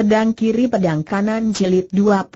pedang kiri pedang kanan jilid 22.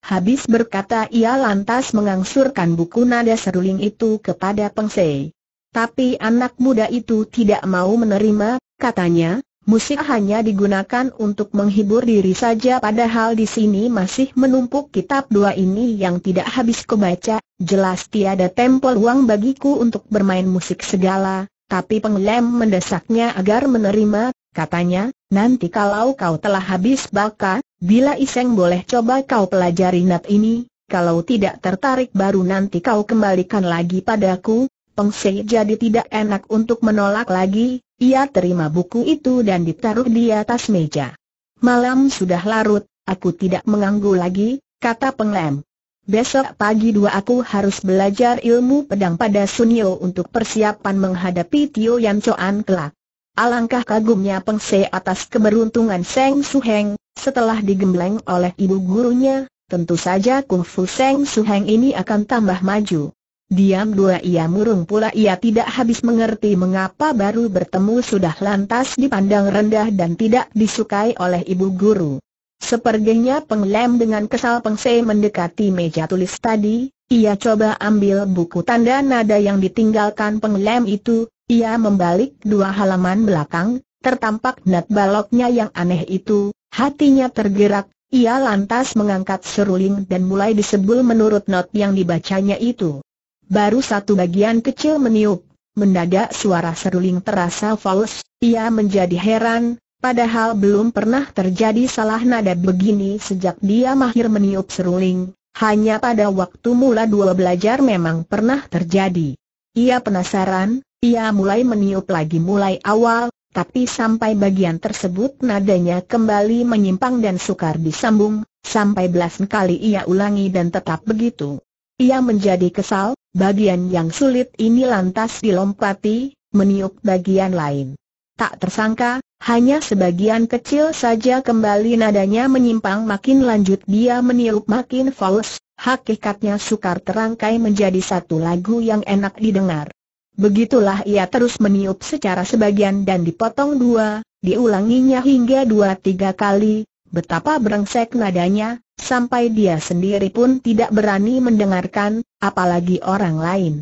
Habis berkata ia lantas mengangsurkan buku nada seruling itu kepada Pengsei. Tapi anak muda itu tidak mau menerima, katanya, musik hanya digunakan untuk menghibur diri saja padahal di sini masih menumpuk kitab dua ini yang tidak habis kebaca. jelas tiada tempel uang bagiku untuk bermain musik segala, tapi penglem mendesaknya agar menerima, katanya, Nanti kalau kau telah habis baka, bila iseng boleh coba kau pelajari nat ini, kalau tidak tertarik baru nanti kau kembalikan lagi padaku. Pengse jadi tidak enak untuk menolak lagi, ia terima buku itu dan ditaruh di atas meja. Malam sudah larut, aku tidak mengganggu lagi, kata penglem. Besok pagi dua aku harus belajar ilmu pedang pada Sunio untuk persiapan menghadapi Tio Yan Choan kelak. Alangkah kagumnya Peng Se atas keberuntungan Seng Su Heng, setelah digembleng oleh ibu gurunya, tentu saja Kung Fu Seng Su Heng ini akan tambah maju. Diam dua ia murung pula ia tidak habis mengerti mengapa baru bertemu sudah lantas dipandang rendah dan tidak disukai oleh ibu guru. Seperginya penglem dengan kesal Peng Se mendekati meja tulis tadi, ia coba ambil buku tanda nada yang ditinggalkan Peng penglem itu, ia membalik dua halaman belakang, tertampak net baloknya yang aneh itu, hatinya tergerak, ia lantas mengangkat seruling dan mulai disebul menurut not yang dibacanya itu. Baru satu bagian kecil meniup, mendadak suara seruling terasa fals, ia menjadi heran, padahal belum pernah terjadi salah nada begini sejak dia mahir meniup seruling, hanya pada waktu mula dua belajar memang pernah terjadi. Ia penasaran, ia mulai meniup lagi mulai awal, tapi sampai bagian tersebut nadanya kembali menyimpang dan sukar disambung, sampai belasan kali ia ulangi dan tetap begitu. Ia menjadi kesal, bagian yang sulit ini lantas dilompati, meniup bagian lain. Tak tersangka, hanya sebagian kecil saja kembali nadanya menyimpang makin lanjut dia meniup makin fals, hakikatnya sukar terangkai menjadi satu lagu yang enak didengar. Begitulah ia terus meniup secara sebagian dan dipotong dua, diulanginya hingga dua tiga kali, betapa berengsek nadanya, sampai dia sendiri pun tidak berani mendengarkan, apalagi orang lain.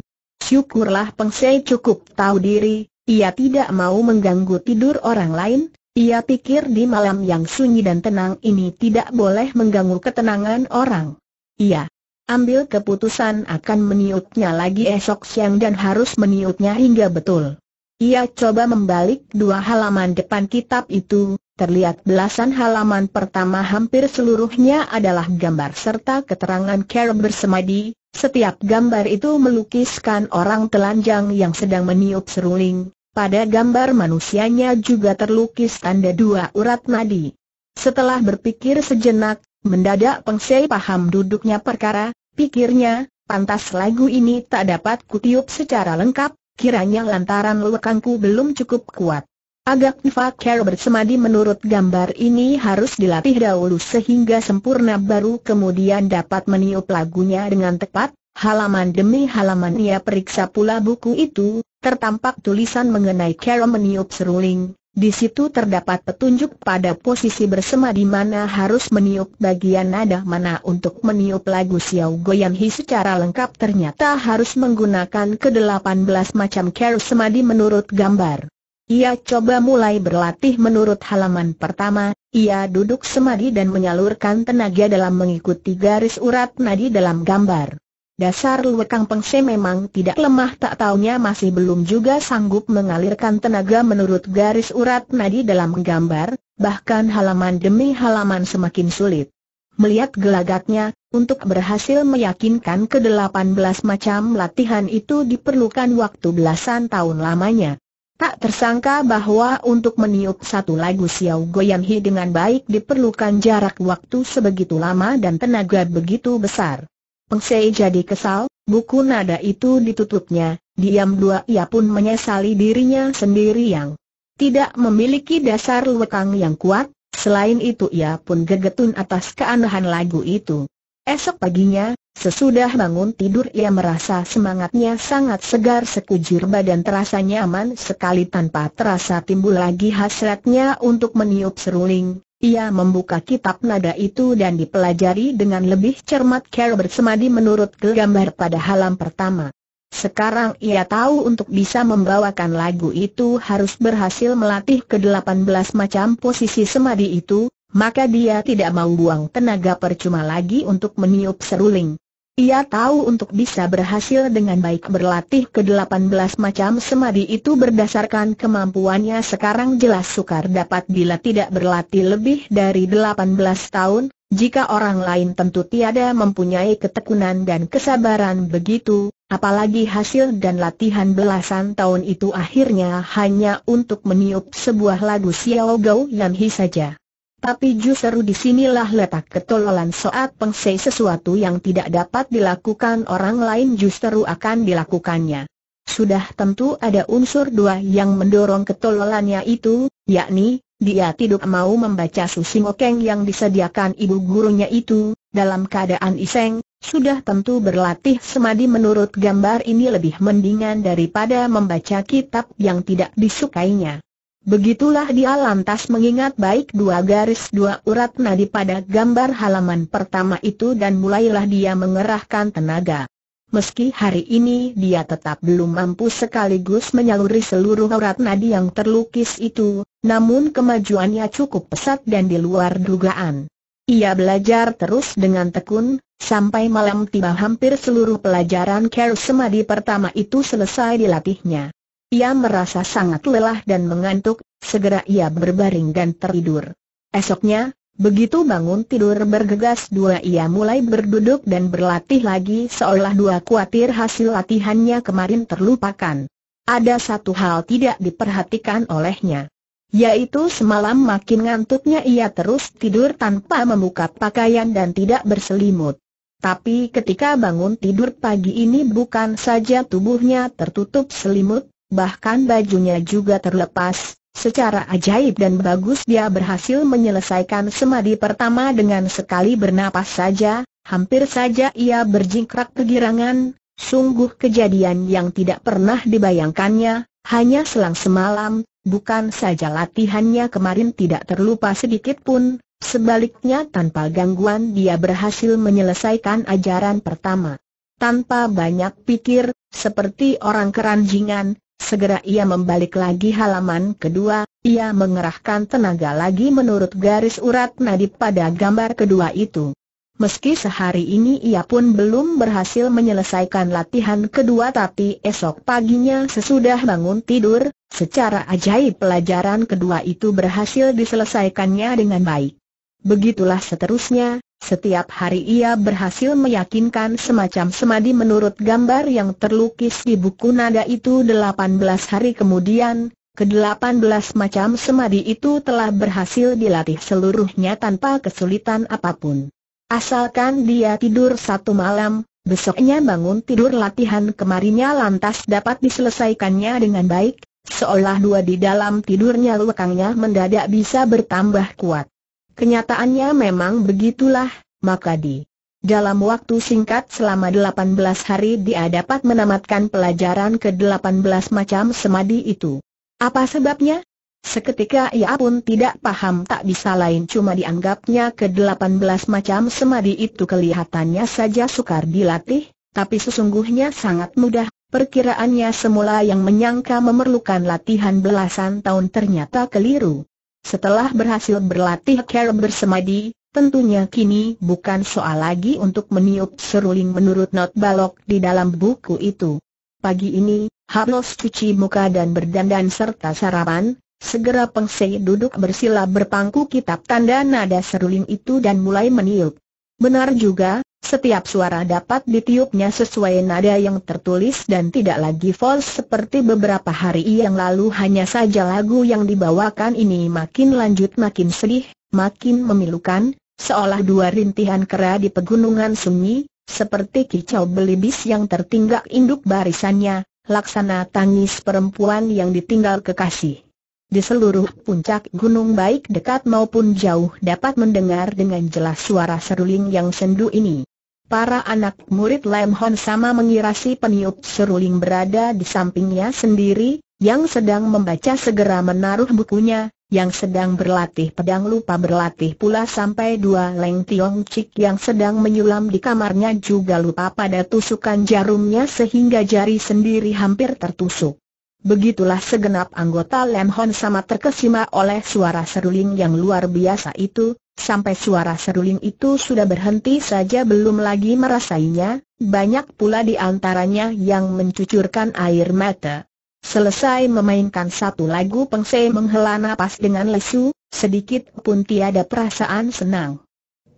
Syukurlah Pengsei cukup tahu diri, ia tidak mau mengganggu tidur orang lain, ia pikir di malam yang sunyi dan tenang ini tidak boleh mengganggu ketenangan orang. Ia ambil keputusan akan meniupnya lagi esok siang dan harus meniupnya hingga betul. Ia coba membalik dua halaman depan kitab itu, terlihat belasan halaman pertama hampir seluruhnya adalah gambar serta keterangan Carol bersemadi, setiap gambar itu melukiskan orang telanjang yang sedang meniup seruling, pada gambar manusianya juga terlukis tanda dua urat nadi. Setelah berpikir sejenak, Mendadak Pengsei paham duduknya perkara, pikirnya, pantas lagu ini tak dapat kutiup secara lengkap, kiranya lantaran lekangku belum cukup kuat. Agak Carol bersemadi menurut gambar ini harus dilatih dahulu sehingga sempurna baru kemudian dapat meniup lagunya dengan tepat. Halaman demi halaman ia periksa pula buku itu, tertampak tulisan mengenai Carol meniup seruling, di situ terdapat petunjuk pada posisi bersemadi mana harus meniup bagian nada mana untuk meniup lagu Xiao Goyan Hi secara lengkap ternyata harus menggunakan ke-18 macam care semadi menurut gambar. Ia coba mulai berlatih menurut halaman pertama, ia duduk semadi dan menyalurkan tenaga dalam mengikuti garis urat nadi dalam gambar. Dasar lekang Pengse memang tidak lemah tak taunya masih belum juga sanggup mengalirkan tenaga menurut garis urat nadi dalam gambar, bahkan halaman demi halaman semakin sulit. Melihat gelagatnya untuk berhasil meyakinkan ke-18 macam latihan itu diperlukan waktu belasan tahun lamanya. Tak tersangka bahwa untuk meniup satu lagu Xiao Goyan Hi dengan baik diperlukan jarak waktu sebegitu lama dan tenaga begitu besar. Peng Sei jadi kesal, buku nada itu ditutupnya, diam dua ia pun menyesali dirinya sendiri yang tidak memiliki dasar lekang yang kuat, selain itu ia pun gegetun atas keanehan lagu itu. Esok paginya, sesudah bangun tidur ia merasa semangatnya sangat segar sekujur badan terasa nyaman sekali tanpa terasa timbul lagi hasratnya untuk meniup seruling, ia membuka kitab nada itu dan dipelajari dengan lebih cermat care bersemadi menurut gambar pada halam pertama. Sekarang ia tahu untuk bisa membawakan lagu itu harus berhasil melatih ke-18 macam posisi semadi itu, maka dia tidak mau buang tenaga percuma lagi untuk meniup seruling. Ia tahu untuk bisa berhasil dengan baik berlatih ke-18 macam semadi itu berdasarkan kemampuannya sekarang jelas sukar dapat bila tidak berlatih lebih dari 18 tahun, jika orang lain tentu tiada mempunyai ketekunan dan kesabaran begitu, apalagi hasil dan latihan belasan tahun itu akhirnya hanya untuk meniup sebuah lagu Xiao Gou hi saja. Tapi justru disinilah letak ketololan saat Pengsei sesuatu yang tidak dapat dilakukan orang lain justru akan dilakukannya. Sudah tentu ada unsur dua yang mendorong ketololannya itu, yakni, dia tidak mau membaca susi susingokeng yang disediakan ibu gurunya itu, dalam keadaan iseng, sudah tentu berlatih semadi menurut gambar ini lebih mendingan daripada membaca kitab yang tidak disukainya. Begitulah dia lantas mengingat baik dua garis dua urat nadi pada gambar halaman pertama itu dan mulailah dia mengerahkan tenaga. Meski hari ini dia tetap belum mampu sekaligus menyaluri seluruh urat nadi yang terlukis itu, namun kemajuannya cukup pesat dan di luar dugaan. Ia belajar terus dengan tekun, sampai malam tiba hampir seluruh pelajaran Kerusemadi pertama itu selesai dilatihnya. Ia merasa sangat lelah dan mengantuk, segera ia berbaring dan tertidur. Esoknya, begitu bangun tidur bergegas dua ia mulai berduduk dan berlatih lagi seolah dua kuatir hasil latihannya kemarin terlupakan. Ada satu hal tidak diperhatikan olehnya. Yaitu semalam makin ngantuknya ia terus tidur tanpa membuka pakaian dan tidak berselimut. Tapi ketika bangun tidur pagi ini bukan saja tubuhnya tertutup selimut, bahkan bajunya juga terlepas. Secara ajaib dan bagus dia berhasil menyelesaikan semadi pertama dengan sekali bernapas saja, hampir saja ia berjingkrak kegirangan, sungguh kejadian yang tidak pernah dibayangkannya, hanya selang semalam, bukan saja latihannya kemarin tidak terlupa sedikit pun, sebaliknya tanpa gangguan dia berhasil menyelesaikan ajaran pertama. Tanpa banyak pikir, seperti orang keranjingan, Segera ia membalik lagi halaman kedua, ia mengerahkan tenaga lagi menurut garis urat nadi pada gambar kedua itu. Meski sehari ini ia pun belum berhasil menyelesaikan latihan kedua tapi esok paginya sesudah bangun tidur, secara ajaib pelajaran kedua itu berhasil diselesaikannya dengan baik. Begitulah seterusnya, setiap hari ia berhasil meyakinkan semacam semadi menurut gambar yang terlukis di buku nada itu 18 hari kemudian, ke-18 macam semadi itu telah berhasil dilatih seluruhnya tanpa kesulitan apapun. Asalkan dia tidur satu malam, besoknya bangun tidur latihan kemarinnya lantas dapat diselesaikannya dengan baik, seolah dua di dalam tidurnya lekangnya mendadak bisa bertambah kuat. Kenyataannya memang begitulah, maka di dalam waktu singkat selama 18 hari dia dapat menamatkan pelajaran ke-18 macam semadi itu. Apa sebabnya? Seketika ia pun tidak paham tak bisa lain cuma dianggapnya ke-18 macam semadi itu kelihatannya saja sukar dilatih, tapi sesungguhnya sangat mudah. Perkiraannya semula yang menyangka memerlukan latihan belasan tahun ternyata keliru. Setelah berhasil berlatih cara bersemadi, tentunya kini bukan soal lagi untuk meniup seruling menurut not balok di dalam buku itu. Pagi ini, harus cuci muka dan berdandan serta sarapan, segera Pengsei duduk bersila berpangku kitab tanda nada seruling itu dan mulai meniup. Benar juga, setiap suara dapat ditiupnya sesuai nada yang tertulis dan tidak lagi false seperti beberapa hari yang lalu hanya saja lagu yang dibawakan ini makin lanjut makin sedih, makin memilukan, seolah dua rintihan kera di pegunungan sunyi, seperti kicau belibis yang tertinggak induk barisannya, laksana tangis perempuan yang ditinggal kekasih. Di seluruh puncak gunung baik dekat maupun jauh dapat mendengar dengan jelas suara seruling yang sendu ini. Para anak murid Lam Hon sama mengira si peniup seruling berada di sampingnya sendiri, yang sedang membaca segera menaruh bukunya, yang sedang berlatih pedang lupa berlatih pula sampai dua Leng Tiong Chik yang sedang menyulam di kamarnya juga lupa pada tusukan jarumnya sehingga jari sendiri hampir tertusuk. Begitulah segenap anggota Lam Hon sama terkesima oleh suara seruling yang luar biasa itu, Sampai suara seruling itu sudah berhenti saja belum lagi merasainya, banyak pula di antaranya yang mencucurkan air mata. Selesai memainkan satu lagu Pengse menghela napas dengan lesu, sedikit pun tiada perasaan senang.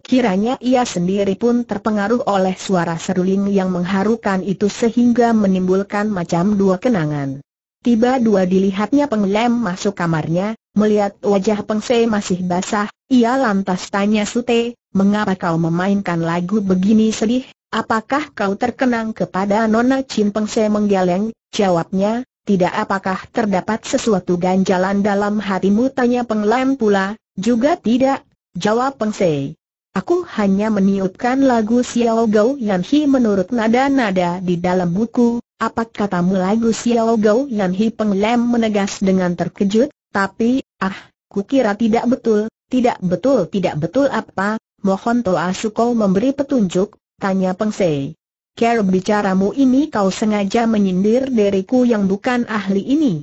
Kiranya ia sendiri pun terpengaruh oleh suara seruling yang mengharukan itu sehingga menimbulkan macam dua kenangan. Tiba dua dilihatnya penglem masuk kamarnya, melihat wajah Pengse masih basah, ia lantas tanya Sute, mengapa kau memainkan lagu begini sedih? Apakah kau terkenang kepada Nona Peng Se menggeleng? Jawabnya, tidak apakah terdapat sesuatu ganjalan dalam hatimu? Tanya Peng penglem pula, juga tidak, jawab Peng Se, Aku hanya meniupkan lagu Xiao Gou Yan Hi menurut nada-nada di dalam buku. Apa katamu lagu Xiao Gou Yan Hi penglem menegas dengan terkejut, tapi, ah, kukira tidak betul, tidak betul tidak betul apa, mohon Toa Suko memberi petunjuk, tanya Pengsei. Care bicaramu ini kau sengaja menyindir diriku yang bukan ahli ini.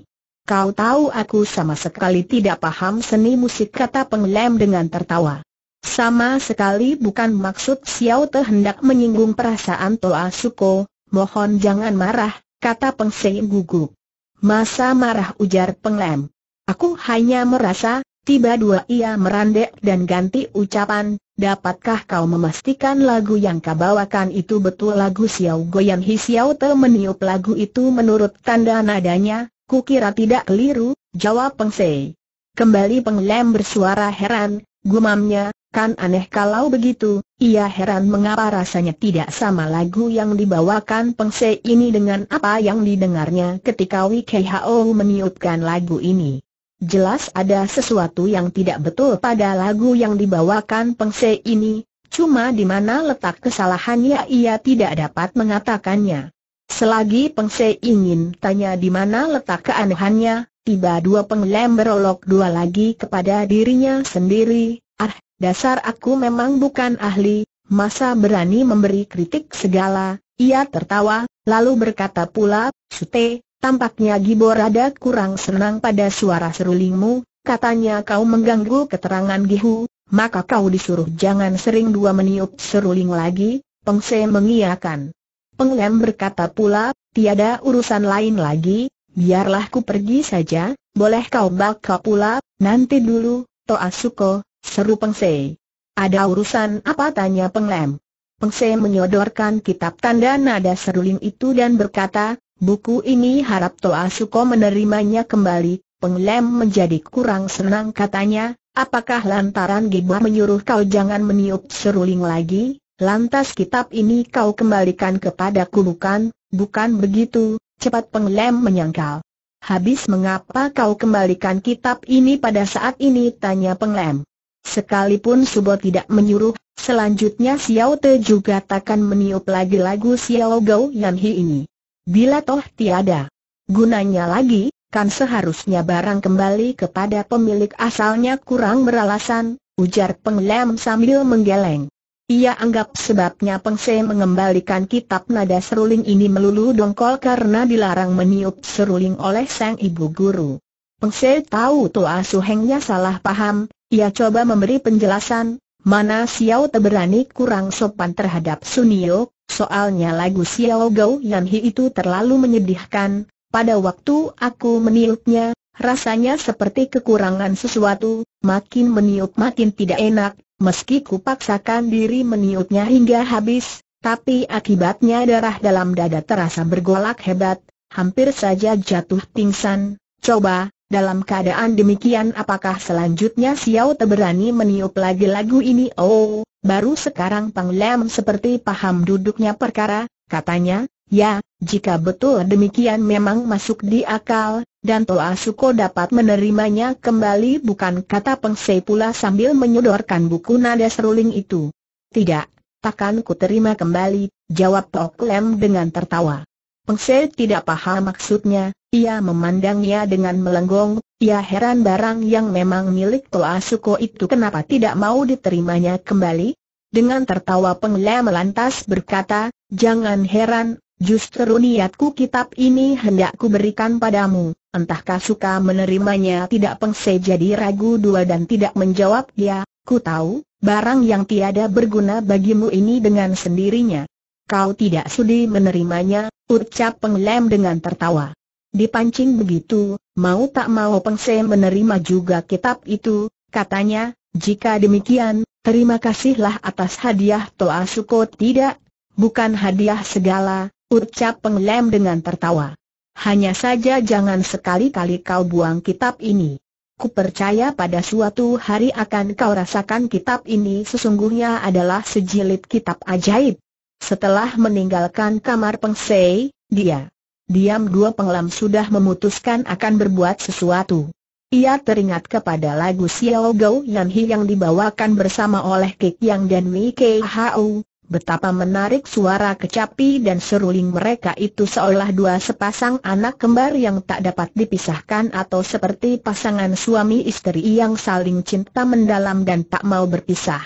Kau tahu aku sama sekali tidak paham seni musik kata penglem dengan tertawa. Sama sekali bukan maksud Xiao Te hendak menyinggung perasaan Toa Suko, mohon jangan marah, kata Pengsei gugup. Masa marah ujar penglem. Aku hanya merasa, Tiba dua ia merandek dan ganti ucapan, dapatkah kau memastikan lagu yang kau bawakan itu betul lagu Xiao Goyan Hi Xiao Te meniup lagu itu menurut tanda nadanya, kukira tidak keliru, jawab Peng Sei. Kembali Peng Lem bersuara heran, gumamnya, kan aneh kalau begitu, ia heran mengapa rasanya tidak sama lagu yang dibawakan Peng Sei ini dengan apa yang didengarnya ketika Wikei Hao meniupkan lagu ini. Jelas ada sesuatu yang tidak betul pada lagu yang dibawakan Pengse ini, cuma di mana letak kesalahannya ia tidak dapat mengatakannya. Selagi Pengse ingin tanya di mana letak keanehannya, tiba dua penglem berolok dua lagi kepada dirinya sendiri, ah, dasar aku memang bukan ahli, masa berani memberi kritik segala, ia tertawa, lalu berkata pula, Sute, Tampaknya Gibor ada kurang senang pada suara serulingmu, katanya kau mengganggu keterangan Gihu, maka kau disuruh jangan sering dua meniup seruling lagi, Pengse mengiakan. Penglem berkata pula, tiada urusan lain lagi, biarlah ku pergi saja, boleh kau bakal pula, nanti dulu, Toa Suko, seru Pengse. Ada urusan apa tanya Penglem? Pengse menyodorkan kitab tanda nada seruling itu dan berkata, Buku ini harap Toa Suko menerimanya kembali, penglem menjadi kurang senang katanya, apakah lantaran Giba menyuruh kau jangan meniup seruling lagi, lantas kitab ini kau kembalikan kepadaku bukan, bukan begitu, cepat penglem menyangkal. Habis mengapa kau kembalikan kitab ini pada saat ini tanya penglem. Sekalipun Subo tidak menyuruh, selanjutnya Xiao Te juga takkan meniup lagi lagu Xiao Gao Yan Hi ini. Bila toh tiada gunanya lagi, kan seharusnya barang kembali kepada pemilik asalnya kurang beralasan, ujar penglem sambil menggeleng. Ia anggap sebabnya Pengse mengembalikan kitab nada seruling ini melulu dongkol karena dilarang meniup seruling oleh sang ibu guru. Pengse tahu Toa asuhengnya salah paham, ia coba memberi penjelasan, mana Xiao teberani kurang sopan terhadap Sunio, Soalnya lagu Xiao Gou Yan Hi itu terlalu menyedihkan, pada waktu aku meniupnya, rasanya seperti kekurangan sesuatu, makin meniup makin tidak enak, meski kupaksakan diri meniupnya hingga habis, tapi akibatnya darah dalam dada terasa bergolak hebat, hampir saja jatuh pingsan. Coba, dalam keadaan demikian apakah selanjutnya Xiao Te berani meniup lagi lagu ini? Oh, baru sekarang Pang Lam seperti paham duduknya perkara, katanya, ya, jika betul demikian memang masuk di akal, dan Toa Suko dapat menerimanya kembali bukan kata Peng Sei pula sambil menyodorkan buku nada seruling itu. Tidak, takkan ku terima kembali, jawab Toa Klem dengan tertawa. Peng Sei tidak paham maksudnya, ia memandangnya dengan melenggong, ia heran barang yang memang milik Toa Suko itu kenapa tidak mau diterimanya kembali? Dengan tertawa pengelah melantas berkata, jangan heran, justru niatku kitab ini hendakku berikan padamu. Entahkah suka menerimanya tidak pengse jadi ragu dua dan tidak menjawab ya, ku tahu, barang yang tiada berguna bagimu ini dengan sendirinya. Kau tidak sudi menerimanya, ucap penglem dengan tertawa. Dipancing begitu, mau tak mau Pengse menerima juga kitab itu, katanya, jika demikian, terima kasihlah atas hadiah Toa Suko tidak, bukan hadiah segala, ucap Penglem dengan tertawa. Hanya saja jangan sekali-kali kau buang kitab ini. Ku percaya pada suatu hari akan kau rasakan kitab ini sesungguhnya adalah sejilid kitab ajaib. Setelah meninggalkan kamar Pengse, dia diam dua pengelam sudah memutuskan akan berbuat sesuatu. Ia teringat kepada lagu Xiao Gou Yan Hi yang dibawakan bersama oleh Kik Yang dan Wei Kei Hau, betapa menarik suara kecapi dan seruling mereka itu seolah dua sepasang anak kembar yang tak dapat dipisahkan atau seperti pasangan suami istri yang saling cinta mendalam dan tak mau berpisah.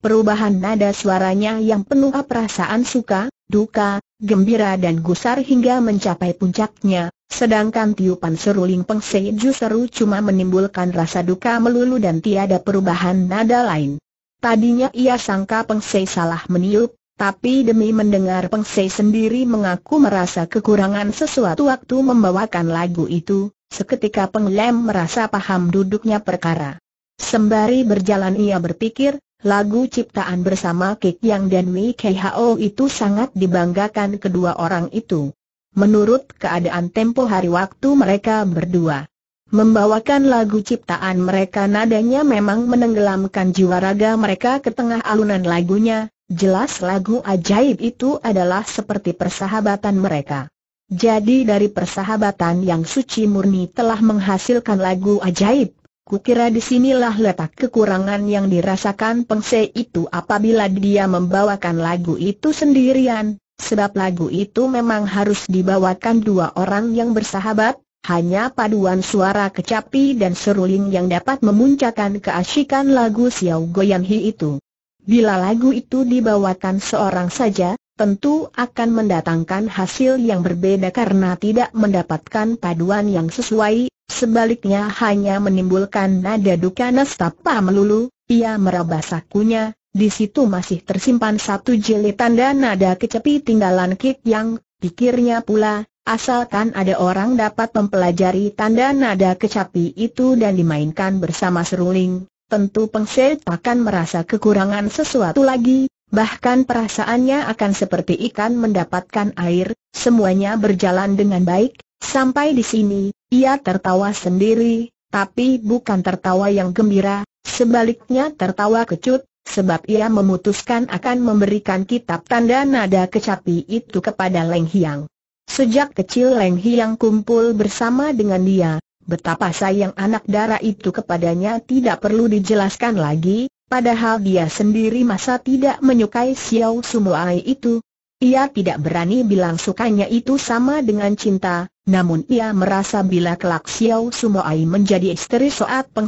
Perubahan nada suaranya yang penuh perasaan suka, duka, gembira dan gusar hingga mencapai puncaknya, sedangkan tiupan seruling Peng justru seru cuma menimbulkan rasa duka melulu dan tiada perubahan nada lain. Tadinya ia sangka Peng salah meniup, tapi demi mendengar Peng sendiri mengaku merasa kekurangan sesuatu waktu membawakan lagu itu, seketika penglem merasa paham duduknya perkara. Sembari berjalan ia berpikir, Lagu ciptaan bersama Kik Yang dan Wei KHO itu sangat dibanggakan kedua orang itu. Menurut keadaan tempo hari waktu mereka berdua membawakan lagu ciptaan mereka nadanya memang menenggelamkan jiwa raga mereka ke tengah alunan lagunya, jelas lagu ajaib itu adalah seperti persahabatan mereka. Jadi dari persahabatan yang suci murni telah menghasilkan lagu ajaib, Kukira disinilah letak kekurangan yang dirasakan Pengse itu apabila dia membawakan lagu itu sendirian, sebab lagu itu memang harus dibawakan dua orang yang bersahabat, hanya paduan suara kecapi dan seruling yang dapat memuncakan keasikan lagu Xiao Goyanhi Hi itu. Bila lagu itu dibawakan seorang saja, tentu akan mendatangkan hasil yang berbeda karena tidak mendapatkan paduan yang sesuai, sebaliknya hanya menimbulkan nada duka nestapa melulu, ia meraba sakunya, di situ masih tersimpan satu jeli tanda nada kecepi tinggalan Kik yang, pikirnya pula, Asalkan ada orang dapat mempelajari tanda nada kecapi itu dan dimainkan bersama seruling, tentu Pengset akan merasa kekurangan sesuatu lagi, bahkan perasaannya akan seperti ikan mendapatkan air, semuanya berjalan dengan baik, sampai di sini, ia tertawa sendiri, tapi bukan tertawa yang gembira, sebaliknya tertawa kecut, sebab ia memutuskan akan memberikan kitab tanda nada kecapi itu kepada Leng Hiang. Sejak kecil Leng Hiang kumpul bersama dengan dia, betapa sayang anak darah itu kepadanya tidak perlu dijelaskan lagi, Padahal dia sendiri masa tidak menyukai Xiao Sumuai itu. Ia tidak berani bilang sukanya itu sama dengan cinta, namun ia merasa bila kelak Xiao Sumuai menjadi istri Soat Peng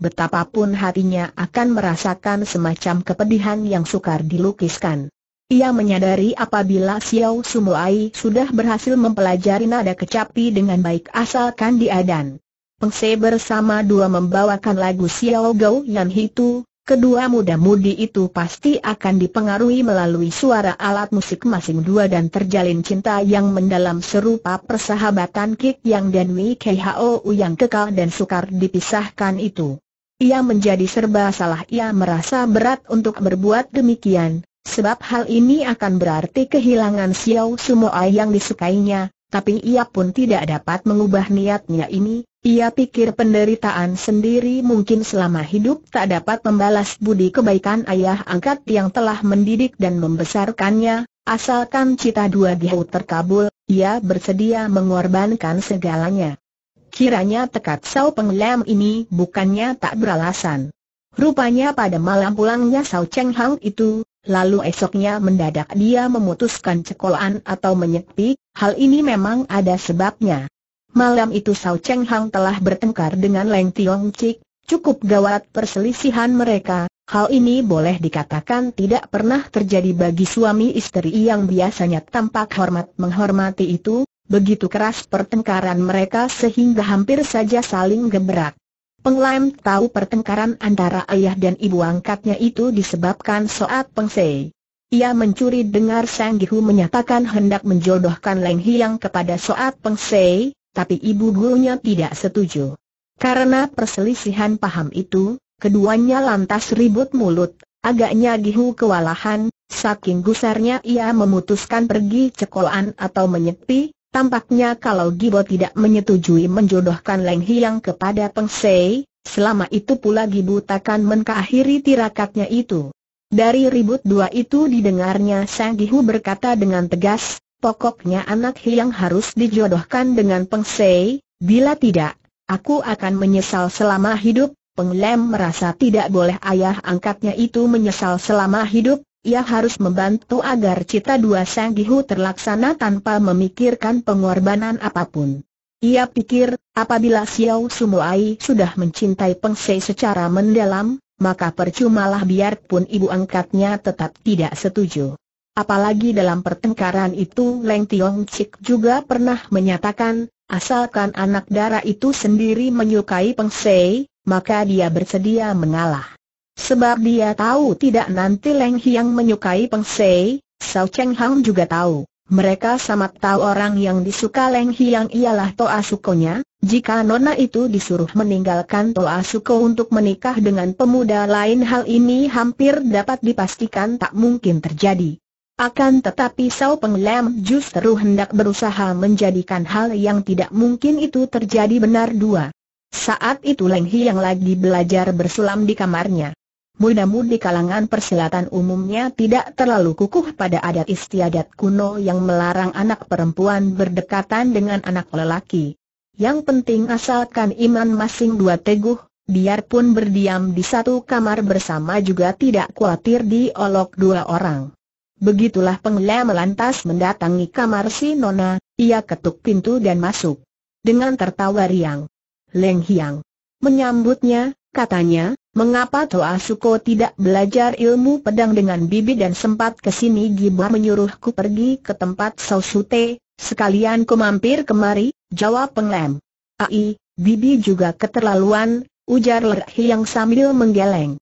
betapapun hatinya akan merasakan semacam kepedihan yang sukar dilukiskan. Ia menyadari apabila Xiao Sumuai sudah berhasil mempelajari nada kecapi dengan baik asalkan diadan. Pengsei Pengse bersama dua membawakan lagu Xiao Gao Yan itu, Kedua muda-mudi itu pasti akan dipengaruhi melalui suara alat musik masing dua dan terjalin cinta yang mendalam serupa persahabatan Kik Yang dan Wei Hao yang kekal dan sukar dipisahkan itu. Ia menjadi serba salah ia merasa berat untuk berbuat demikian, sebab hal ini akan berarti kehilangan Xiao Sumoai yang disukainya, tapi ia pun tidak dapat mengubah niatnya ini, ia pikir penderitaan sendiri mungkin selama hidup tak dapat membalas budi kebaikan ayah angkat yang telah mendidik dan membesarkannya, asalkan cita dua Gihu terkabul, ia bersedia mengorbankan segalanya. Kiranya tekad Sao Penglem ini bukannya tak beralasan. Rupanya pada malam pulangnya Sao Cheng Hang itu, lalu esoknya mendadak dia memutuskan cekolan atau menyepi, hal ini memang ada sebabnya. Malam itu Sao Cheng Hang telah bertengkar dengan Leng Tiong Chik, cukup gawat perselisihan mereka, hal ini boleh dikatakan tidak pernah terjadi bagi suami istri yang biasanya tampak hormat menghormati itu, begitu keras pertengkaran mereka sehingga hampir saja saling gebrak. Lam tahu pertengkaran antara ayah dan ibu angkatnya itu disebabkan soat Sei. Ia mencuri dengar Sang Gihu menyatakan hendak menjodohkan Leng Hiang kepada Soat Peng Sei, tapi ibu gurunya tidak setuju. Karena perselisihan paham itu, keduanya lantas ribut mulut, agaknya Gihu kewalahan, saking gusarnya ia memutuskan pergi cekolan atau menyepi, tampaknya kalau Gibo tidak menyetujui menjodohkan Leng Hiang kepada Peng Sei, selama itu pula gibo takkan mengakhiri tirakatnya itu. Dari ribut dua itu didengarnya Sang Gihu berkata dengan tegas, Pokoknya anak Hiang harus dijodohkan dengan Peng Sei, bila tidak, aku akan menyesal selama hidup. Peng Lem merasa tidak boleh ayah angkatnya itu menyesal selama hidup, ia harus membantu agar cita dua Sang Gihu terlaksana tanpa memikirkan pengorbanan apapun. Ia pikir, apabila Xiao Sumuai sudah mencintai Peng Sei secara mendalam, maka percumalah biarpun ibu angkatnya tetap tidak setuju. Apalagi dalam pertengkaran itu Leng Tiong Chik juga pernah menyatakan, asalkan anak darah itu sendiri menyukai Peng Sei, maka dia bersedia mengalah. Sebab dia tahu tidak nanti Leng Hiang menyukai Peng Sei, Sao Cheng Hang juga tahu. Mereka sama tahu orang yang disuka Leng Hiang ialah Toa Sukonya, jika nona itu disuruh meninggalkan Toa Suko untuk menikah dengan pemuda lain hal ini hampir dapat dipastikan tak mungkin terjadi. Akan tetapi Sao Peng Lam justru hendak berusaha menjadikan hal yang tidak mungkin itu terjadi benar dua. Saat itu Leng Hi yang lagi belajar bersulam di kamarnya. muda di kalangan persilatan umumnya tidak terlalu kukuh pada adat istiadat kuno yang melarang anak perempuan berdekatan dengan anak lelaki. Yang penting asalkan iman masing dua teguh, biarpun berdiam di satu kamar bersama juga tidak khawatir diolok dua orang. Begitulah pengelam lantas mendatangi kamar si Nona, ia ketuk pintu dan masuk. Dengan tertawa riang. Leng Hiang. Menyambutnya, katanya, Mengapa Toa Suko tidak belajar ilmu pedang dengan bibi dan sempat ke sini Giba menyuruhku pergi ke tempat Sausute, sekalian ku mampir kemari, jawab penglem. Ai, bibi juga keterlaluan, ujar Leng hiang sambil menggeleng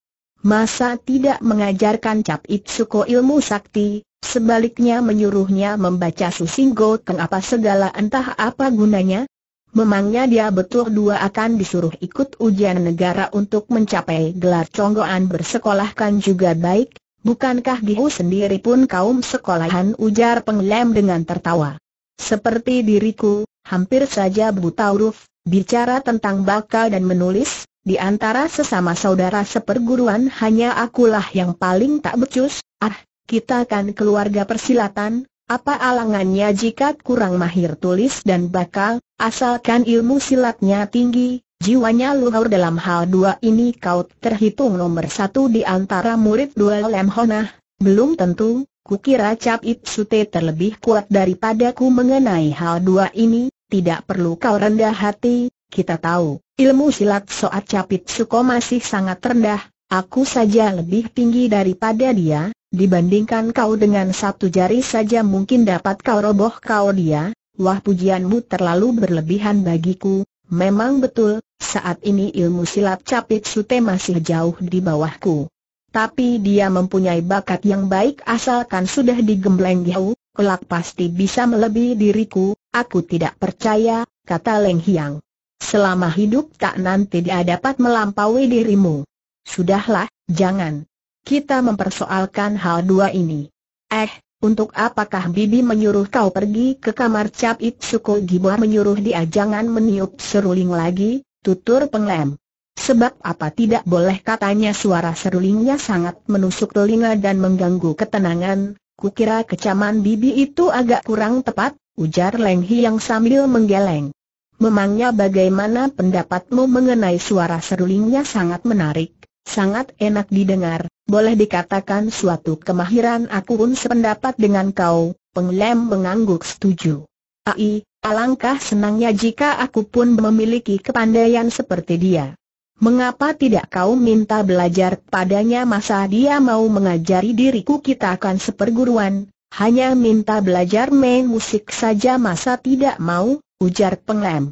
masa tidak mengajarkan Cap Itsuko ilmu sakti, sebaliknya menyuruhnya membaca Susinggo keng apa segala entah apa gunanya? Memangnya dia betul dua akan disuruh ikut ujian negara untuk mencapai gelar conggoan bersekolahkan juga baik, bukankah Gihu sendiri pun kaum sekolahan ujar penglem dengan tertawa. Seperti diriku, hampir saja buta huruf, bicara tentang bakal dan menulis, di antara sesama saudara seperguruan hanya akulah yang paling tak becus, ah, kita kan keluarga persilatan, apa alangannya jika kurang mahir tulis dan bakal, asalkan ilmu silatnya tinggi, jiwanya luhur dalam hal dua ini kau terhitung nomor satu di antara murid dua lemhonah, belum tentu, kukira Cap It Sute terlebih kuat daripadaku mengenai hal dua ini, tidak perlu kau rendah hati, kita tahu, ilmu silat Soat Capit Suko masih sangat rendah, aku saja lebih tinggi daripada dia, dibandingkan kau dengan satu jari saja mungkin dapat kau roboh kau dia, wah pujianmu terlalu berlebihan bagiku, memang betul, saat ini ilmu silat Capit Sute masih jauh di bawahku. Tapi dia mempunyai bakat yang baik asalkan sudah digembleng jauh, kelak pasti bisa melebihi diriku, aku tidak percaya, kata Leng Hiang. Selama hidup tak nanti dia dapat melampaui dirimu. Sudahlah, jangan. Kita mempersoalkan hal dua ini. Eh, untuk apakah Bibi menyuruh kau pergi ke kamar Cap It Suko Giboh menyuruh dia jangan meniup seruling lagi, tutur penglem. Sebab apa tidak boleh katanya suara serulingnya sangat menusuk telinga dan mengganggu ketenangan, kukira kecaman bibi itu agak kurang tepat, ujar Leng yang sambil menggeleng. Memangnya bagaimana pendapatmu mengenai suara serulingnya sangat menarik, sangat enak didengar, boleh dikatakan suatu kemahiran aku pun sependapat dengan kau, penglem mengangguk setuju. Ai, alangkah senangnya jika aku pun memiliki kepandaian seperti dia. Mengapa tidak kau minta belajar padanya masa dia mau mengajari diriku kita akan seperguruan, hanya minta belajar main musik saja masa tidak mau, ujar penglem.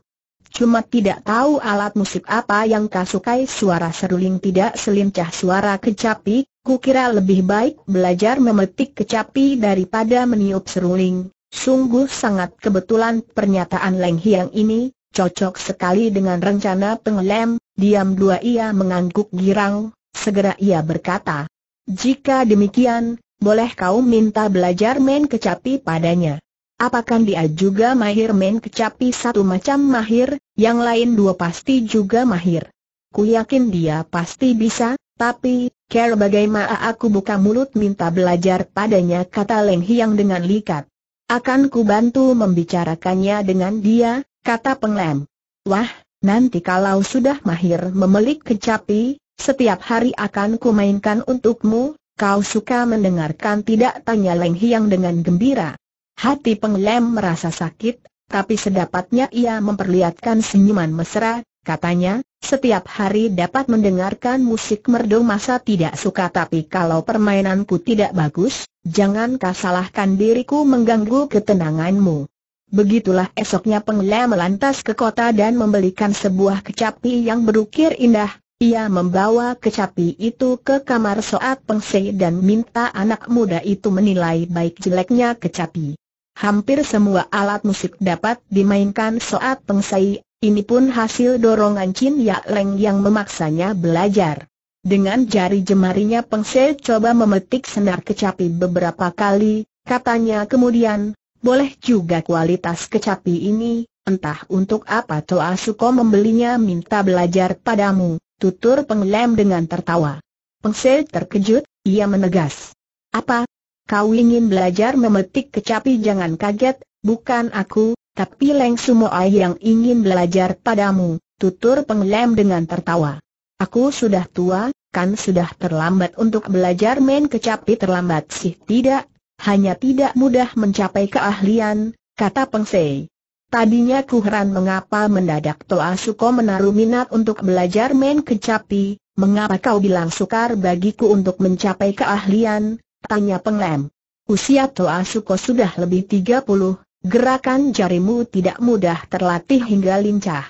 Cuma tidak tahu alat musik apa yang kasukai suara seruling tidak selincah suara kecapi, Ku kira lebih baik belajar memetik kecapi daripada meniup seruling. Sungguh sangat kebetulan pernyataan Leng Hiang ini, cocok sekali dengan rencana penglem, diam dua ia mengangguk girang, segera ia berkata, Jika demikian, boleh kau minta belajar main kecapi padanya. Apakah dia juga mahir main kecapi satu macam mahir, yang lain dua pasti juga mahir. Ku yakin dia pasti bisa, tapi, care bagaimana aku buka mulut minta belajar padanya kata Leng Hiang dengan likat. Akan ku bantu membicarakannya dengan dia, kata penglem. Wah, nanti kalau sudah mahir memelik kecapi, setiap hari akan ku mainkan untukmu, kau suka mendengarkan tidak tanya Leng Hiang dengan gembira. Hati penglem merasa sakit, tapi sedapatnya ia memperlihatkan senyuman mesra, katanya, setiap hari dapat mendengarkan musik merdu masa tidak suka tapi kalau permainanku tidak bagus, jangan kau salahkan diriku mengganggu ketenanganmu. Begitulah esoknya penglem lantas ke kota dan membelikan sebuah kecapi yang berukir indah. Ia membawa kecapi itu ke kamar Soat Pengse dan minta anak muda itu menilai baik jeleknya kecapi hampir semua alat musik dapat dimainkan saat pengsai, ini pun hasil dorongan Chin Ya Leng yang memaksanya belajar. Dengan jari jemarinya Pengsel coba memetik senar kecapi beberapa kali, katanya kemudian, boleh juga kualitas kecapi ini, entah untuk apa Toa Suko membelinya minta belajar padamu, tutur penglem dengan tertawa. Pengsel terkejut, ia menegas. Apa, Kau ingin belajar memetik kecapi jangan kaget, bukan aku, tapi Leng Sumoai yang ingin belajar padamu, tutur penglem dengan tertawa. Aku sudah tua, kan sudah terlambat untuk belajar main kecapi terlambat sih tidak, hanya tidak mudah mencapai keahlian, kata Pengsei. Tadinya ku heran mengapa mendadak Toa Suko menaruh minat untuk belajar main kecapi, mengapa kau bilang sukar bagiku untuk mencapai keahlian, Tanya penglem. Usia Toa Suko sudah lebih 30, gerakan jarimu tidak mudah terlatih hingga lincah.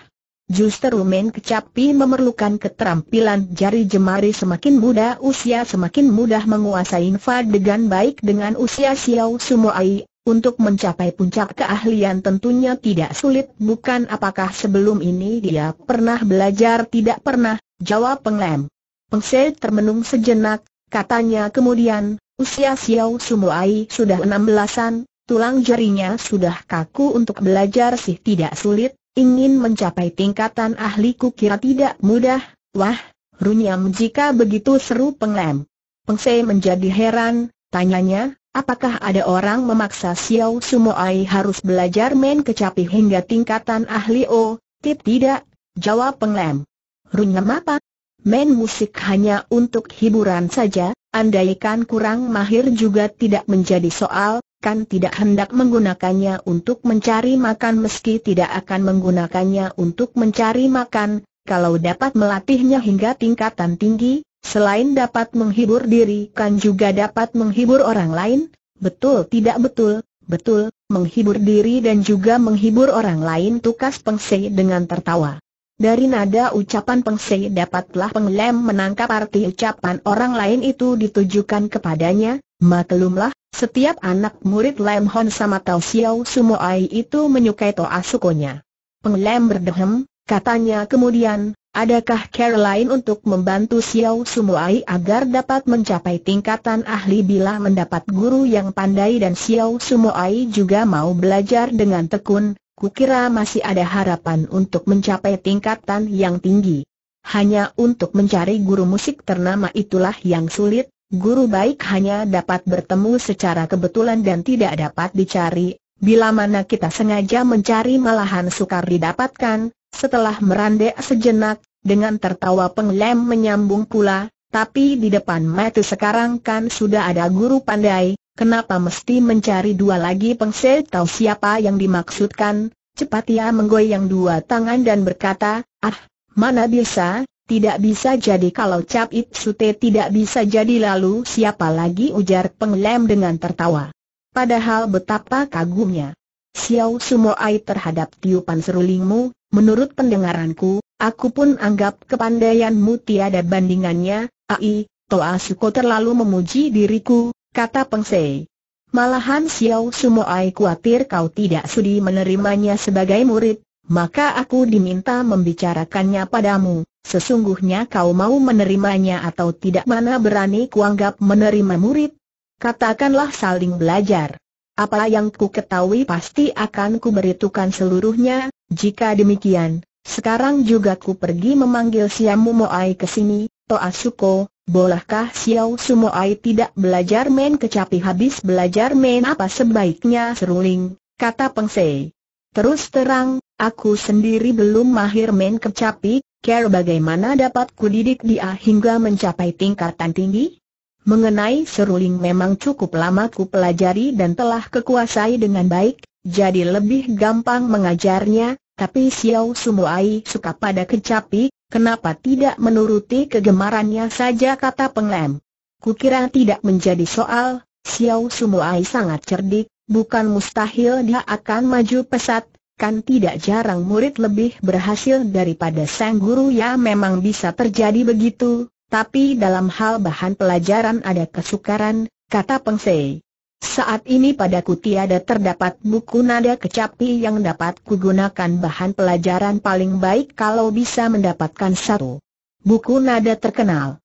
Justru main kecapi memerlukan keterampilan jari jemari semakin muda usia semakin mudah menguasai infa dengan baik dengan usia Xiao Sumoai. Untuk mencapai puncak keahlian tentunya tidak sulit bukan apakah sebelum ini dia pernah belajar tidak pernah, jawab penglem. pengsel termenung sejenak, katanya kemudian, Usia Xiao Sumuai sudah enam belasan, tulang jarinya sudah kaku untuk belajar sih tidak sulit, ingin mencapai tingkatan ahli kukira tidak mudah, wah, runyam jika begitu seru penglem. Pengse menjadi heran, tanyanya, apakah ada orang memaksa Xiao Sumuai harus belajar main kecapi hingga tingkatan ahli oh, tip tidak, jawab penglem. Runyam apa? main musik hanya untuk hiburan saja, andaikan kurang mahir juga tidak menjadi soal, kan tidak hendak menggunakannya untuk mencari makan meski tidak akan menggunakannya untuk mencari makan, kalau dapat melatihnya hingga tingkatan tinggi, selain dapat menghibur diri kan juga dapat menghibur orang lain, betul tidak betul, betul, menghibur diri dan juga menghibur orang lain tukas pengsei dengan tertawa. Dari nada ucapan Peng Sei dapatlah Peng penglem menangkap arti ucapan orang lain itu ditujukan kepadanya, maklumlah, setiap anak murid Lem Hon sama Siau Xiao Ai itu menyukai Toa Sukonya. Penglem berdehem, katanya kemudian, adakah cara lain untuk membantu Xiao Ai agar dapat mencapai tingkatan ahli bila mendapat guru yang pandai dan Xiao Ai juga mau belajar dengan tekun, kukira masih ada harapan untuk mencapai tingkatan yang tinggi. Hanya untuk mencari guru musik ternama itulah yang sulit, guru baik hanya dapat bertemu secara kebetulan dan tidak dapat dicari, bila mana kita sengaja mencari malahan sukar didapatkan, setelah merandek sejenak, dengan tertawa penglem menyambung pula, tapi di depan mata sekarang kan sudah ada guru pandai, Kenapa mesti mencari dua lagi pengse tahu siapa yang dimaksudkan? Cepat ia menggoyang dua tangan dan berkata, ah, mana bisa, tidak bisa jadi kalau Cap It Sute tidak bisa jadi lalu siapa lagi ujar penglem dengan tertawa. Padahal betapa kagumnya. Xiao Sumo Ai terhadap tiupan serulingmu, menurut pendengaranku, aku pun anggap kepandaianmu tiada bandingannya, Ai, Toa Suko terlalu memuji diriku, kata Peng Malahan Xiao Sumoai khawatir kau tidak sudi menerimanya sebagai murid, maka aku diminta membicarakannya padamu, sesungguhnya kau mau menerimanya atau tidak mana berani kuanggap menerima murid? Katakanlah saling belajar. Apa yang ku ketahui pasti akan ku beritukan seluruhnya, jika demikian, sekarang juga ku pergi memanggil Siamu Sumoai ke sini, Suko, Bolehkah Xiao Sumo Ai tidak belajar main kecapi habis belajar main apa sebaiknya seruling, kata Peng Sei. Terus terang, aku sendiri belum mahir main kecapi, care bagaimana dapat ku didik dia hingga mencapai tingkatan tinggi? Mengenai seruling memang cukup lama ku pelajari dan telah kekuasai dengan baik, jadi lebih gampang mengajarnya, tapi Xiao Sumo Ai suka pada kecapi, Kenapa tidak menuruti kegemarannya saja kata penglem? Kukira tidak menjadi soal, Xiao Sumuai sangat cerdik, bukan mustahil dia akan maju pesat, kan tidak jarang murid lebih berhasil daripada sang guru ya memang bisa terjadi begitu, tapi dalam hal bahan pelajaran ada kesukaran, kata Peng Sei. Saat ini padaku tiada terdapat buku nada kecapi yang dapat kugunakan bahan pelajaran paling baik kalau bisa mendapatkan satu. Buku nada terkenal.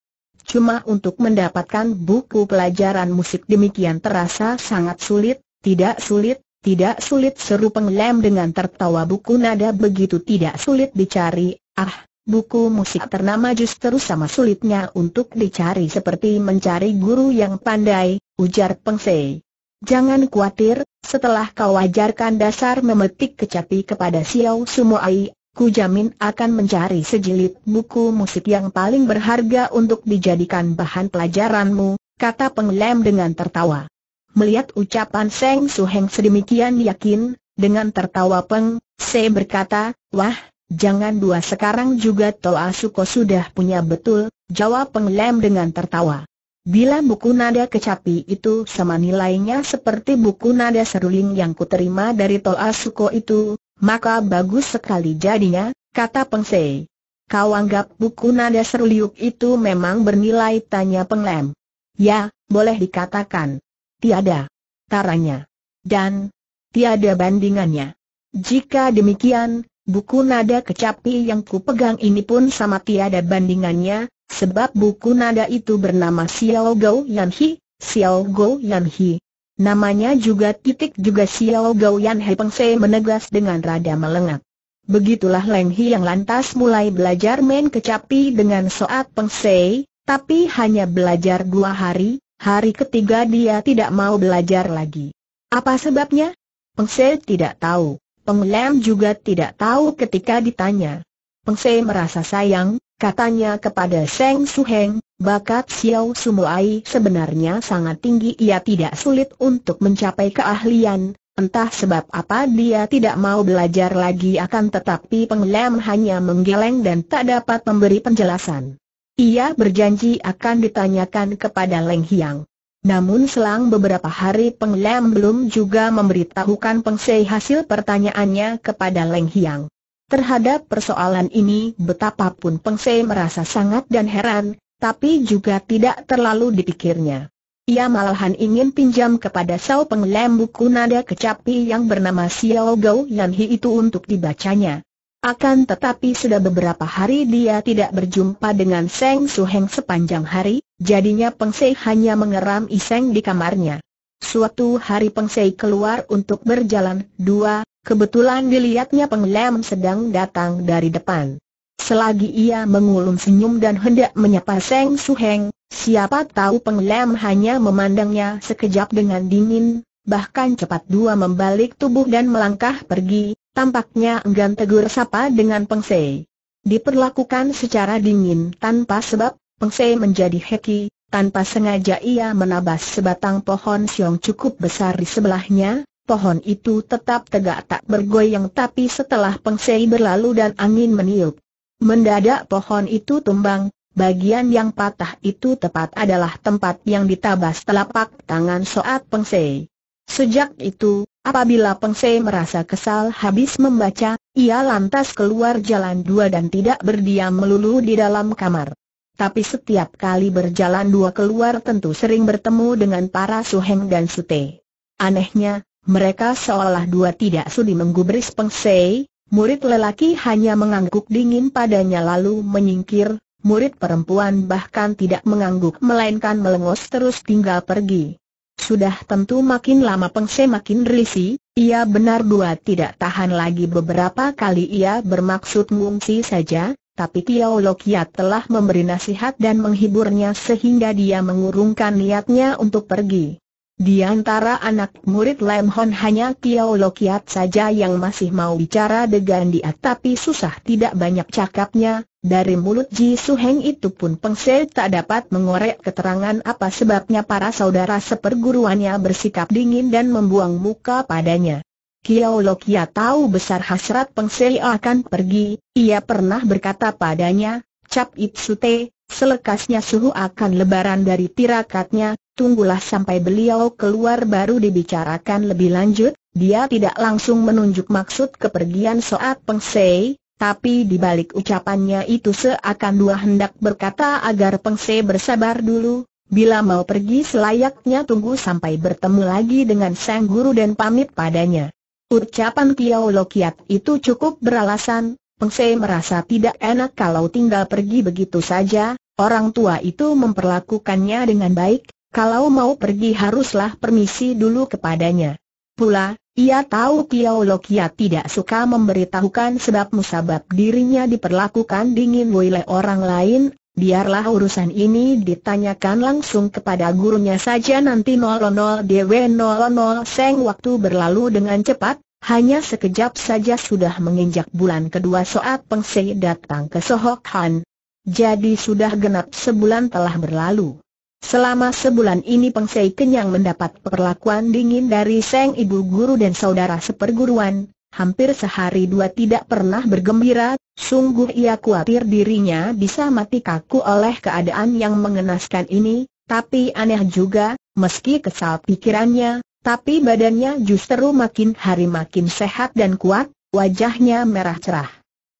Cuma untuk mendapatkan buku pelajaran musik demikian terasa sangat sulit, tidak sulit, tidak sulit seru penglem dengan tertawa buku nada begitu tidak sulit dicari, ah, buku musik ternama justru sama sulitnya untuk dicari seperti mencari guru yang pandai, ujar Peng Sei. Jangan khawatir, setelah kau ajarkan dasar memetik kecapi kepada Xiao Sumoai, ku jamin akan mencari sejilid buku musik yang paling berharga untuk dijadikan bahan pelajaranmu, kata Peng Lem dengan tertawa. Melihat ucapan Seng Suheng sedemikian yakin, dengan tertawa Peng, Sei berkata, wah, Jangan dua sekarang juga Toa Suko sudah punya betul, jawab penglem dengan tertawa. Bila buku nada kecapi itu sama nilainya seperti buku nada seruling yang kuterima dari Toa Suko itu, maka bagus sekali jadinya, kata Pengse. Kau anggap buku nada seruliuk itu memang bernilai tanya penglem. Ya, boleh dikatakan. Tiada taranya. Dan tiada bandingannya. Jika demikian, Buku nada kecapi yang kupegang ini pun sama tiada bandingannya, sebab buku nada itu bernama Xiao Gou Yan Hi, Xiao Gou Yan Hi. Namanya juga titik juga Xiao Gou Yan He Peng Se menegas dengan rada melengak. Begitulah Leng Hi yang lantas mulai belajar main kecapi dengan Soat Peng Se, tapi hanya belajar dua hari, hari ketiga dia tidak mau belajar lagi. Apa sebabnya? Peng Se tidak tahu. Peng Lam juga tidak tahu ketika ditanya. Peng Se merasa sayang, katanya kepada Seng Su Heng, bakat Xiao Sumuai sebenarnya sangat tinggi ia tidak sulit untuk mencapai keahlian, entah sebab apa dia tidak mau belajar lagi akan tetapi Peng Lam hanya menggeleng dan tak dapat memberi penjelasan. Ia berjanji akan ditanyakan kepada Leng Hiang. Namun selang beberapa hari Peng Lam belum juga memberitahukan Peng Sei hasil pertanyaannya kepada Leng Hiang. Terhadap persoalan ini betapapun Peng Sei merasa sangat dan heran, tapi juga tidak terlalu dipikirnya. Ia malahan ingin pinjam kepada Sao Peng Lam buku nada kecapi yang bernama Xiao Gou Yan Hi itu untuk dibacanya. Akan tetapi sudah beberapa hari dia tidak berjumpa dengan Seng Heng sepanjang hari, jadinya Peng Sei hanya mengeram Iseng di kamarnya. Suatu hari Peng Sei keluar untuk berjalan dua, kebetulan dilihatnya Peng Lem sedang datang dari depan. Selagi ia mengulung senyum dan hendak menyapa Seng Heng, siapa tahu Peng Lem hanya memandangnya sekejap dengan dingin, bahkan cepat dua membalik tubuh dan melangkah pergi, Tampaknya enggan tegur sapa dengan Peng Se. Diperlakukan secara dingin tanpa sebab, Peng Se menjadi heki, tanpa sengaja ia menabas sebatang pohon siong cukup besar di sebelahnya, pohon itu tetap tegak tak bergoyang tapi setelah Peng Se berlalu dan angin meniup. Mendadak pohon itu tumbang, bagian yang patah itu tepat adalah tempat yang ditabas telapak tangan soat Se. Sejak itu, Apabila Peng Sei merasa kesal habis membaca, ia lantas keluar jalan dua dan tidak berdiam melulu di dalam kamar. Tapi setiap kali berjalan dua keluar tentu sering bertemu dengan para suheng dan sute. Anehnya, mereka seolah dua tidak sudi menggubris Peng Sei, murid lelaki hanya mengangguk dingin padanya lalu menyingkir, murid perempuan bahkan tidak mengangguk melainkan melengos terus tinggal pergi. Sudah tentu makin lama Pengse makin risi. ia benar dua tidak tahan lagi beberapa kali ia bermaksud mengungsi saja, tapi Tiao Lokiat telah memberi nasihat dan menghiburnya sehingga dia mengurungkan niatnya untuk pergi. Di antara anak murid Lam Hon hanya Tiao Lo Kiat saja yang masih mau bicara dengan dia tapi susah tidak banyak cakapnya, dari mulut Ji Su Heng itu pun Peng Se tak dapat mengorek keterangan apa sebabnya para saudara seperguruannya bersikap dingin dan membuang muka padanya. Kiao Lo Kiat tahu besar hasrat Peng Se akan pergi, ia pernah berkata padanya, Cap Ip Te. Selekasnya suhu akan lebaran dari tirakatnya, tunggulah sampai beliau keluar baru dibicarakan lebih lanjut, dia tidak langsung menunjuk maksud kepergian Soat pengsei, tapi di balik ucapannya itu seakan dua hendak berkata agar pengsei bersabar dulu, bila mau pergi selayaknya tunggu sampai bertemu lagi dengan sang guru dan pamit padanya. Ucapan kiau Lokiat itu cukup beralasan, Pengsei merasa tidak enak kalau tinggal pergi begitu saja, Orang tua itu memperlakukannya dengan baik, kalau mau pergi haruslah permisi dulu kepadanya. Pula, ia tahu Kiao Lokia tidak suka memberitahukan sebab musabab dirinya diperlakukan dingin oleh orang lain, biarlah urusan ini ditanyakan langsung kepada gurunya saja nanti 00 DW 00 Seng waktu berlalu dengan cepat, hanya sekejap saja sudah menginjak bulan kedua saat Peng datang ke Sohok Han. Jadi sudah genap sebulan telah berlalu. Selama sebulan ini Peng Sei kenyang mendapat perlakuan dingin dari Seng Ibu Guru dan saudara seperguruan, hampir sehari dua tidak pernah bergembira, sungguh ia khawatir dirinya bisa mati kaku oleh keadaan yang mengenaskan ini, tapi aneh juga, meski kesal pikirannya, tapi badannya justru makin hari makin sehat dan kuat, wajahnya merah cerah.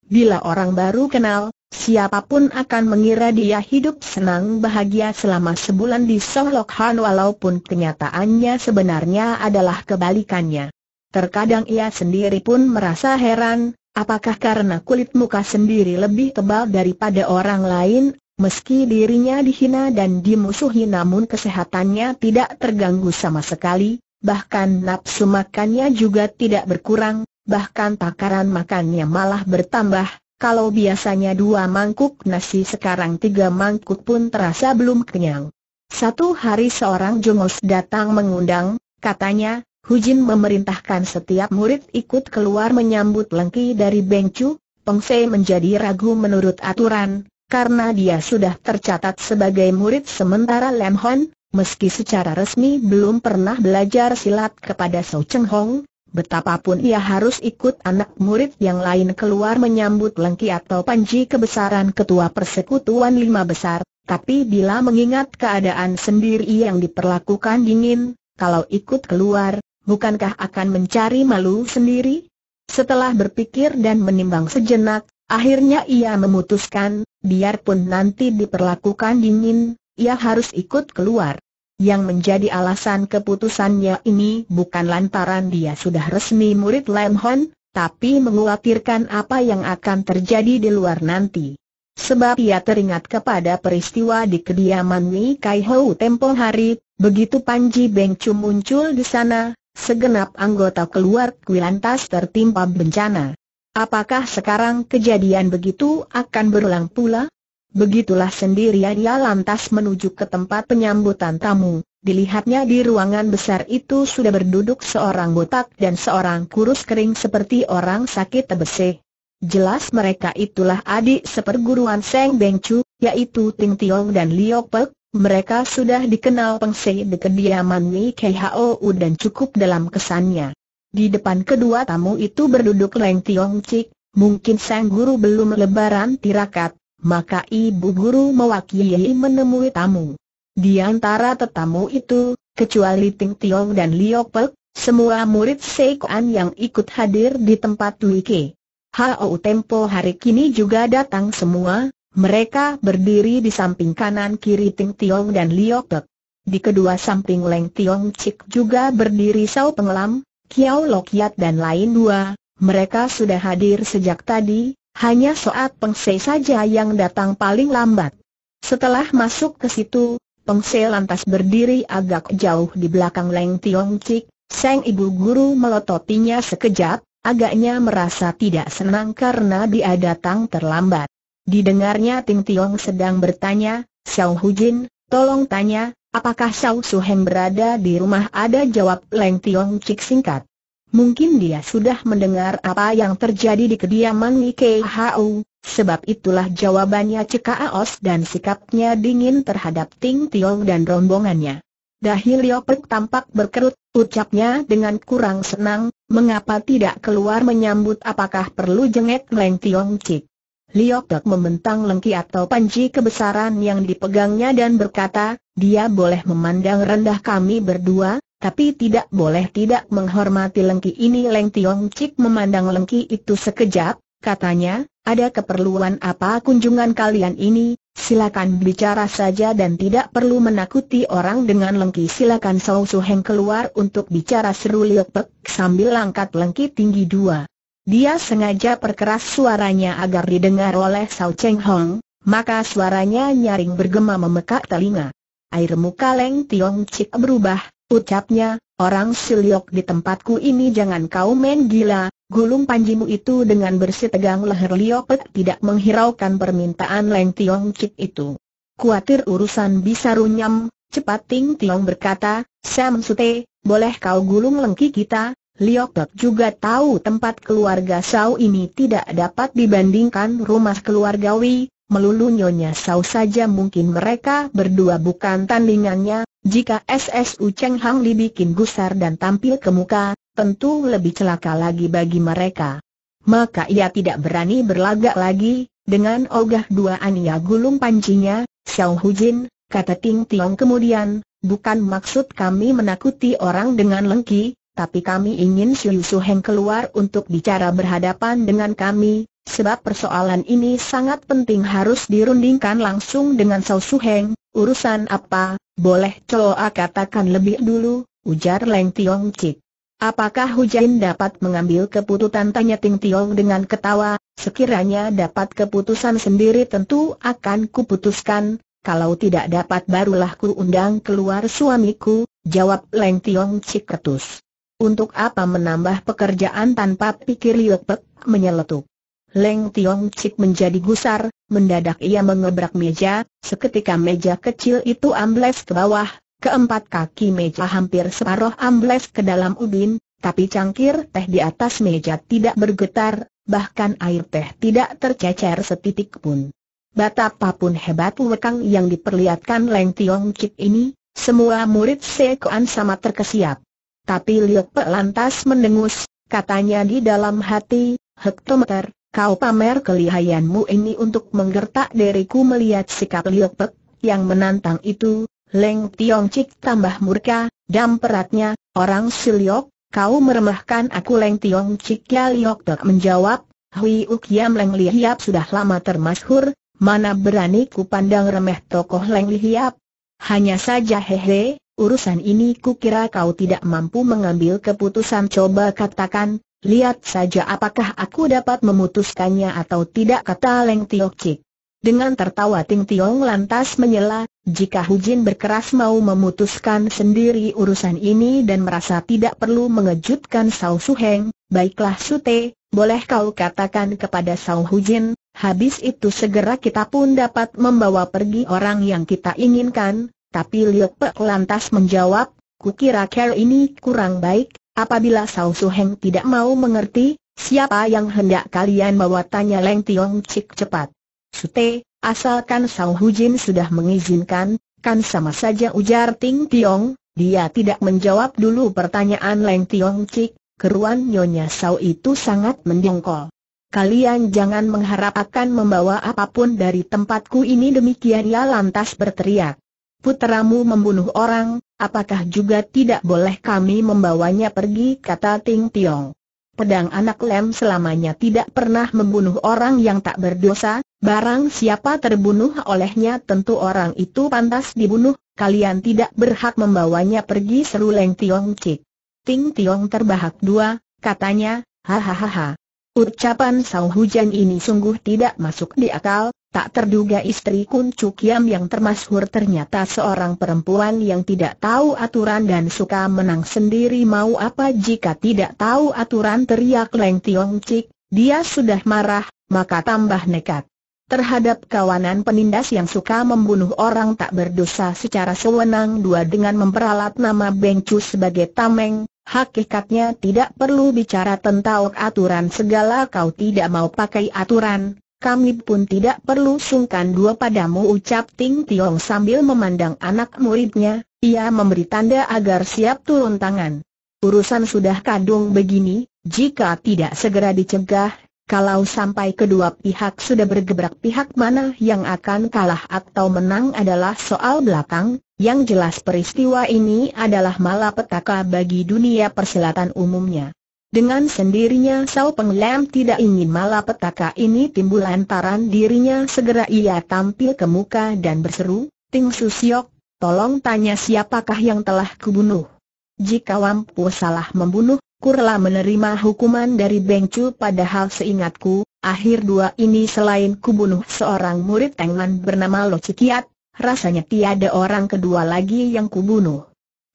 Bila orang baru kenal, Siapapun akan mengira dia hidup senang bahagia selama sebulan di Sohlok Han walaupun kenyataannya sebenarnya adalah kebalikannya. Terkadang ia sendiri pun merasa heran, apakah karena kulit muka sendiri lebih tebal daripada orang lain, meski dirinya dihina dan dimusuhi namun kesehatannya tidak terganggu sama sekali, bahkan nafsu makannya juga tidak berkurang, bahkan takaran makannya malah bertambah, kalau biasanya dua mangkuk nasi sekarang tiga mangkuk pun terasa belum kenyang. Satu hari seorang jongos datang mengundang, katanya, Hujin memerintahkan setiap murid ikut keluar menyambut lengki dari Bengcu, Pengse menjadi ragu menurut aturan, karena dia sudah tercatat sebagai murid sementara Lem Hon, meski secara resmi belum pernah belajar silat kepada So Cheng Hong, Betapapun ia harus ikut anak murid yang lain keluar menyambut Lengki atau Panji kebesaran ketua persekutuan lima besar, tapi bila mengingat keadaan sendiri yang diperlakukan dingin, kalau ikut keluar, bukankah akan mencari malu sendiri? Setelah berpikir dan menimbang sejenak, akhirnya ia memutuskan, biarpun nanti diperlakukan dingin, ia harus ikut keluar yang menjadi alasan keputusannya ini bukan lantaran dia sudah resmi murid Lam Hon, tapi mengkhawatirkan apa yang akan terjadi di luar nanti. Sebab ia teringat kepada peristiwa di kediaman Wei Kai Hou tempo hari, begitu Panji Beng Chu muncul di sana, segenap anggota keluar kui lantas tertimpa bencana. Apakah sekarang kejadian begitu akan berulang pula? Begitulah sendirian ia lantas menuju ke tempat penyambutan tamu. Dilihatnya di ruangan besar itu sudah berduduk seorang botak dan seorang kurus kering seperti orang sakit tebeseh. Jelas mereka itulah adik seperguruan Seng Beng Chu, yaitu Ting Tiong dan Liok Pek. Mereka sudah dikenal Pengse di kediaman Wei KHOU dan cukup dalam kesannya. Di depan kedua tamu itu berduduk Leng Tiong Cik, mungkin sang guru belum lebaran tirakat, maka ibu guru mewakili menemui tamu. Di antara tetamu itu, kecuali Ting Tiong dan Liok Pek, semua murid Seikoan yang ikut hadir di tempat Luike. Hao Tempo hari kini juga datang semua, mereka berdiri di samping kanan kiri Ting Tiong dan Liok Pek. Di kedua samping Leng Tiong Cik juga berdiri Sao Penglam, Kiao Lokiat dan lain dua, mereka sudah hadir sejak tadi, hanya Soat Pengse saja yang datang paling lambat. Setelah masuk ke situ, Pengse lantas berdiri agak jauh di belakang Leng Tiong Cik, Seng ibu guru melototinya sekejap, agaknya merasa tidak senang karena dia datang terlambat. Didengarnya Ting Tiong sedang bertanya, Xiao Hujin, tolong tanya, apakah Xiao Suheng berada di rumah ada jawab Leng Tiong Cik singkat. Mungkin dia sudah mendengar apa yang terjadi di kediaman Nike Hau, sebab itulah jawabannya Cekaos dan sikapnya dingin terhadap Ting Tiong dan rombongannya. Dahi Liopek tampak berkerut, ucapnya dengan kurang senang, mengapa tidak keluar menyambut apakah perlu jengek Leng Tiong Cik. Liopek membentang lengki atau panji kebesaran yang dipegangnya dan berkata, dia boleh memandang rendah kami berdua, tapi tidak boleh tidak menghormati Lengki ini Leng Tiong Cik memandang Lengki itu sekejap, katanya, ada keperluan apa kunjungan kalian ini, silakan bicara saja dan tidak perlu menakuti orang dengan lengki silakan Sau Su Heng keluar untuk bicara seru Liu sambil langkat lengki tinggi dua. Dia sengaja perkeras suaranya agar didengar oleh Sau Cheng Hong, maka suaranya nyaring bergema memekak telinga. Air muka Leng Tiong Cik berubah, Ucapnya, orang siliok di tempatku ini jangan kau main gila, gulung panjimu itu dengan bersih tegang leher Liopet tidak menghiraukan permintaan Leng Tiong Cik itu. Kuatir urusan bisa runyam, cepat Ting Tiong berkata, Sam Sute, boleh kau gulung lengki kita, Liopet juga tahu tempat keluarga Sau ini tidak dapat dibandingkan rumah keluarga Wi, melulu Nyonya Sau saja mungkin mereka berdua bukan tandingannya, jika SSU Cheng Hang dibikin gusar dan tampil ke muka, tentu lebih celaka lagi bagi mereka. Maka ia tidak berani berlagak lagi, dengan ogah dua ia gulung pancinya, Xiao Hujin, kata Ting Tiong kemudian, bukan maksud kami menakuti orang dengan lengki, tapi kami ingin Xiu Su Heng keluar untuk bicara berhadapan dengan kami, Sebab persoalan ini sangat penting harus dirundingkan langsung dengan Sao Heng, urusan apa, boleh Coa katakan lebih dulu, ujar Leng Tiong Cik. Apakah Hujain dapat mengambil keputusan tanya Ting Tiong dengan ketawa, sekiranya dapat keputusan sendiri tentu akan kuputuskan, kalau tidak dapat barulah ku undang keluar suamiku, jawab Leng Tiong Cik ketus. Untuk apa menambah pekerjaan tanpa pikir Liu Pek menyeletuk? Leng Tiong Cik menjadi gusar, mendadak ia mengebrak meja, seketika meja kecil itu ambles ke bawah, keempat kaki meja hampir separuh ambles ke dalam ubin, tapi cangkir teh di atas meja tidak bergetar, bahkan air teh tidak tercecer setitik pun. Betapa pun hebat lekang yang diperlihatkan Leng Tiong Cik ini, semua murid Sekoan sama terkesiap. Tapi Liok Pe lantas mendengus, katanya di dalam hati, hektometer, kau pamer kelihayanmu ini untuk menggertak deriku melihat sikap Liok yang menantang itu, Leng Tiong Cik tambah murka, dam peratnya, orang Siliok, kau meremehkan aku Leng Tiong Cik ya Liok Pek menjawab, Hui Yam Leng Lihiap sudah lama termasyhur, mana berani ku pandang remeh tokoh Leng Lihiap. Hanya saja hehe, urusan ini ku kira kau tidak mampu mengambil keputusan coba katakan, Lihat saja apakah aku dapat memutuskannya atau tidak kata Leng Tio Cik. Dengan tertawa Ting Tiong lantas menyela, jika Hu Jin berkeras mau memutuskan sendiri urusan ini dan merasa tidak perlu mengejutkan Sao Su Heng, baiklah Sute, boleh kau katakan kepada Sao Jin. habis itu segera kita pun dapat membawa pergi orang yang kita inginkan, tapi Liu Pek lantas menjawab, kukira care ini kurang baik, Apabila Sao Heng tidak mau mengerti, siapa yang hendak kalian bawa tanya Leng Tiong Cik cepat. Sute, asalkan Sao Jin sudah mengizinkan, kan sama saja ujar Ting Tiong, dia tidak menjawab dulu pertanyaan Leng Tiong Cik, keruan Nyonya Sao itu sangat mendongkol. Kalian jangan mengharapkan membawa apapun dari tempatku ini demikian ia lantas berteriak puteramu membunuh orang, apakah juga tidak boleh kami membawanya pergi kata Ting Tiong. Pedang anak lem selamanya tidak pernah membunuh orang yang tak berdosa, barang siapa terbunuh olehnya tentu orang itu pantas dibunuh, kalian tidak berhak membawanya pergi seru Leng Tiong Cik. Ting Tiong terbahak dua, katanya, hahaha. Ucapan Sau Hujan ini sungguh tidak masuk di akal, Tak terduga istri Kun Cukiam yang termasyhur ternyata seorang perempuan yang tidak tahu aturan dan suka menang sendiri mau apa jika tidak tahu aturan teriak Leng Tiong Cik, dia sudah marah, maka tambah nekat. Terhadap kawanan penindas yang suka membunuh orang tak berdosa secara sewenang dua dengan memperalat nama Bengcu sebagai tameng, hakikatnya tidak perlu bicara tentang aturan segala kau tidak mau pakai aturan kami pun tidak perlu sungkan dua padamu ucap Ting Tiong sambil memandang anak muridnya, ia memberi tanda agar siap turun tangan. Urusan sudah kadung begini, jika tidak segera dicegah, kalau sampai kedua pihak sudah bergebrak pihak mana yang akan kalah atau menang adalah soal belakang, yang jelas peristiwa ini adalah malapetaka bagi dunia persilatan umumnya. Dengan sendirinya Sao Peng Lam tidak ingin malapetaka ini timbul lantaran dirinya segera ia tampil ke muka dan berseru, Ting Siok, tolong tanya siapakah yang telah kubunuh. Jika Wampu salah membunuh, Kurla menerima hukuman dari Bengcu padahal seingatku, akhir dua ini selain kubunuh seorang murid Tengman bernama Lo Cikiat, rasanya tiada orang kedua lagi yang kubunuh.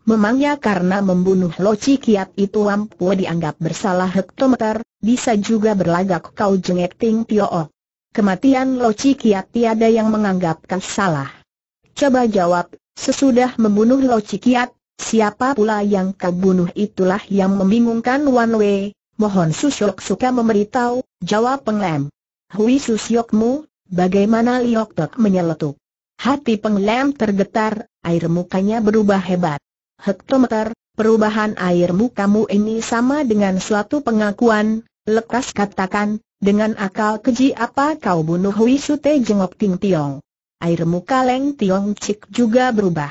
Memangnya karena membunuh Loci Kiat itu Wampua dianggap bersalah hektometer, bisa juga berlagak kau jengek Ting Tio. Kematian Loci Kiat tiada yang menganggapkan salah. Coba jawab, sesudah membunuh Loci Kiat, siapa pula yang kau bunuh itulah yang membingungkan Wan Wei. Mohon Susyok suka memberitahu, jawab penglem. Hui Susyokmu, bagaimana Liok Tok menyeletuk? Hati penglem tergetar, air mukanya berubah hebat hektometer, perubahan air mukamu ini sama dengan suatu pengakuan, lekas katakan, dengan akal keji apa kau bunuh Wisute Jengok Ting Tiong. Air muka Leng Tiong Cik juga berubah.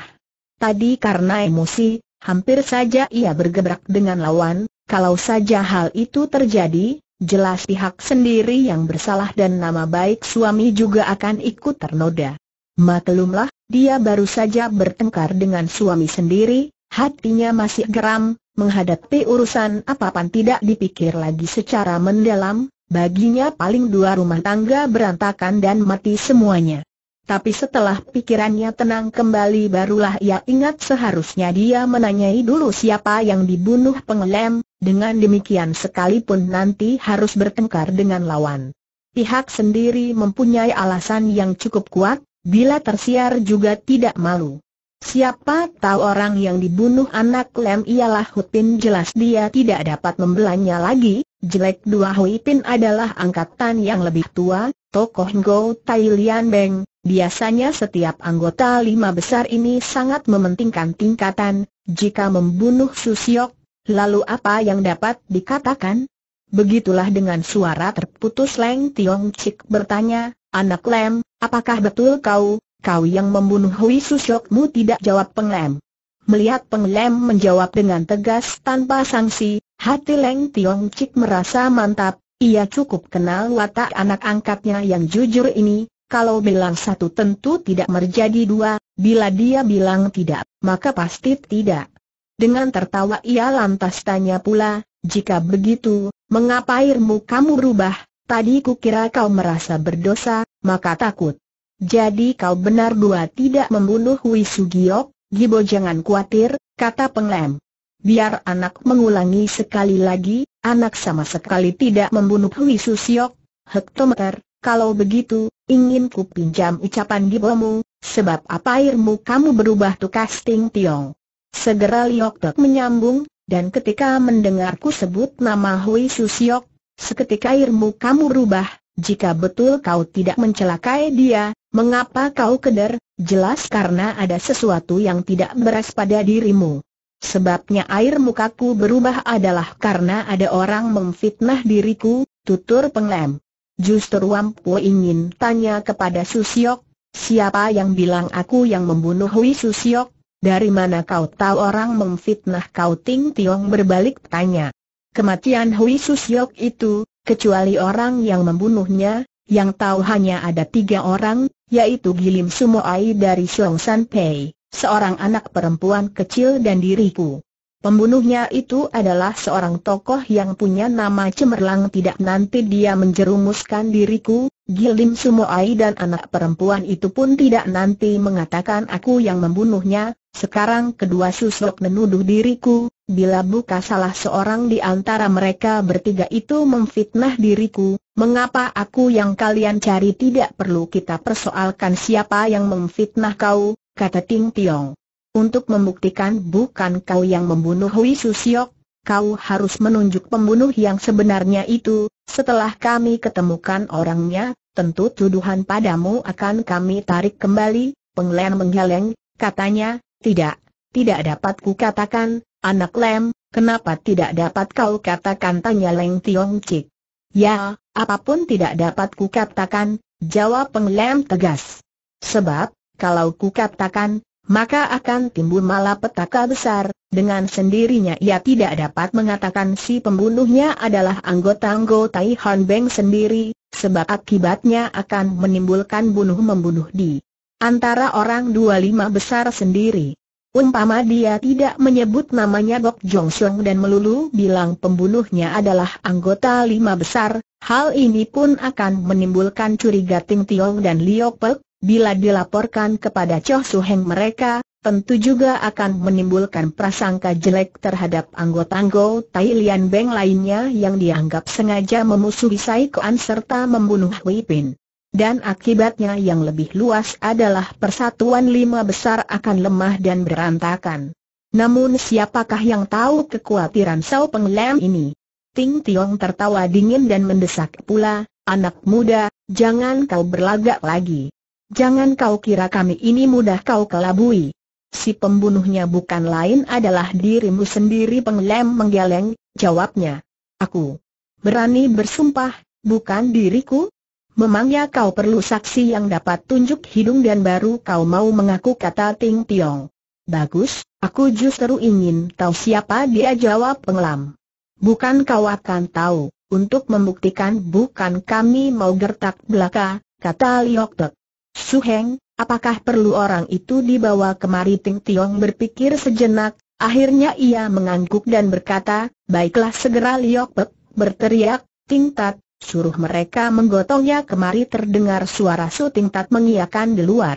Tadi karena emosi, hampir saja ia bergebrak dengan lawan, kalau saja hal itu terjadi, jelas pihak sendiri yang bersalah dan nama baik suami juga akan ikut ternoda. Maklumlah, dia baru saja bertengkar dengan suami sendiri, Hatinya masih geram, menghadapi urusan apapun tidak dipikir lagi secara mendalam, baginya paling dua rumah tangga berantakan dan mati semuanya. Tapi setelah pikirannya tenang kembali barulah ia ingat seharusnya dia menanyai dulu siapa yang dibunuh pengelem, dengan demikian sekalipun nanti harus bertengkar dengan lawan. Pihak sendiri mempunyai alasan yang cukup kuat, bila tersiar juga tidak malu. Siapa tahu orang yang dibunuh anak Lem ialah Hutin jelas dia tidak dapat membelanya lagi, jelek dua Huipin adalah angkatan yang lebih tua, tokoh Go Tai Lian Beng, biasanya setiap anggota lima besar ini sangat mementingkan tingkatan, jika membunuh Susiok, lalu apa yang dapat dikatakan? Begitulah dengan suara terputus Leng Tiong Cik bertanya, anak Lem, apakah betul kau, Kau yang membunuh Hui Susyokmu tidak jawab penglem. Melihat penglem menjawab dengan tegas tanpa sanksi, hati Leng Tiong Cik merasa mantap, ia cukup kenal watak anak angkatnya yang jujur ini, kalau bilang satu tentu tidak merjadi dua, bila dia bilang tidak, maka pasti tidak. Dengan tertawa ia lantas tanya pula, jika begitu, mengapa airmu kamu rubah? tadi kukira kau merasa berdosa, maka takut. Jadi kau benar dua tidak membunuh Giok, Gibo jangan khawatir, kata penglem. Biar anak mengulangi sekali lagi, anak sama sekali tidak membunuh Siok, hektometer, kalau begitu, ingin ku pinjam ucapan Gibomu, sebab apa airmu kamu berubah tu casting Tiong. Segera Liok Tok menyambung, dan ketika mendengarku sebut nama Hui Susiok, seketika airmu kamu berubah. Jika betul kau tidak mencelakai dia, mengapa kau keder? Jelas karena ada sesuatu yang tidak beres pada dirimu. Sebabnya air mukaku berubah adalah karena ada orang memfitnah diriku, tutur penglem. Justru Wampu ingin tanya kepada Susiok, siapa yang bilang aku yang membunuh Hui Susiok? Dari mana kau tahu orang memfitnah kau Ting Tiong berbalik tanya. Kematian Hui Susiok itu, Kecuali orang yang membunuhnya, yang tahu hanya ada tiga orang, yaitu Gilim Sumoai dari Xiong San Pei, seorang anak perempuan kecil dan diriku. Pembunuhnya itu adalah seorang tokoh yang punya nama cemerlang tidak nanti dia menjerumuskan diriku, Gilim Sumoai dan anak perempuan itu pun tidak nanti mengatakan aku yang membunuhnya, sekarang kedua susok menuduh diriku, Bila buka salah seorang di antara mereka bertiga itu memfitnah diriku, mengapa aku yang kalian cari tidak perlu kita persoalkan siapa yang memfitnah kau, kata Ting Tiong. Untuk membuktikan bukan kau yang membunuh Hui Susiok, kau harus menunjuk pembunuh yang sebenarnya itu, setelah kami ketemukan orangnya, tentu tuduhan padamu akan kami tarik kembali, Penglen menggeleng, katanya, tidak, tidak dapat katakan. Anak lem, kenapa tidak dapat kau katakan tanya Leng Tiong Cik? Ya, apapun tidak dapat ku katakan, jawab penglem tegas. Sebab, kalau ku katakan, maka akan timbul malapetaka besar, dengan sendirinya ia tidak dapat mengatakan si pembunuhnya adalah anggota-anggota Han Beng sendiri, sebab akibatnya akan menimbulkan bunuh-membunuh di antara orang dua lima besar sendiri. Umpama dia tidak menyebut namanya Gok Jong Syong dan melulu bilang pembunuhnya adalah anggota lima besar, hal ini pun akan menimbulkan curiga Ting Tiong dan Liu Pek, bila dilaporkan kepada Choh Su Heng mereka, tentu juga akan menimbulkan prasangka jelek terhadap anggota-anggota Lian Beng lainnya yang dianggap sengaja memusuhi Sai Koan serta membunuh Wei Pin dan akibatnya yang lebih luas adalah persatuan lima besar akan lemah dan berantakan. Namun siapakah yang tahu kekhawatiran Sao Penglem ini? Ting Tiong tertawa dingin dan mendesak pula, anak muda, jangan kau berlagak lagi. Jangan kau kira kami ini mudah kau kelabui. Si pembunuhnya bukan lain adalah dirimu sendiri Penglem menggeleng, jawabnya. Aku berani bersumpah, bukan diriku, Memangnya kau perlu saksi yang dapat tunjuk hidung dan baru kau mau mengaku kata Ting Tiong. Bagus, aku justru ingin tahu siapa dia jawab pengelam. Bukan kau akan tahu, untuk membuktikan bukan kami mau gertak belaka, kata Liok Suheng, apakah perlu orang itu dibawa kemari Ting Tiong berpikir sejenak, akhirnya ia mengangguk dan berkata, baiklah segera Liok Pek, berteriak, Ting Tat, Suruh mereka menggotongnya kemari terdengar suara tak mengiakan di luar.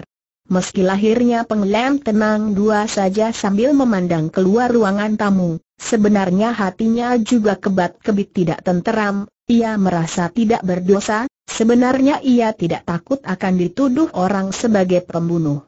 Meski lahirnya penglem tenang dua saja sambil memandang keluar ruangan tamu, sebenarnya hatinya juga kebat-kebit tidak tenteram, ia merasa tidak berdosa, sebenarnya ia tidak takut akan dituduh orang sebagai pembunuh.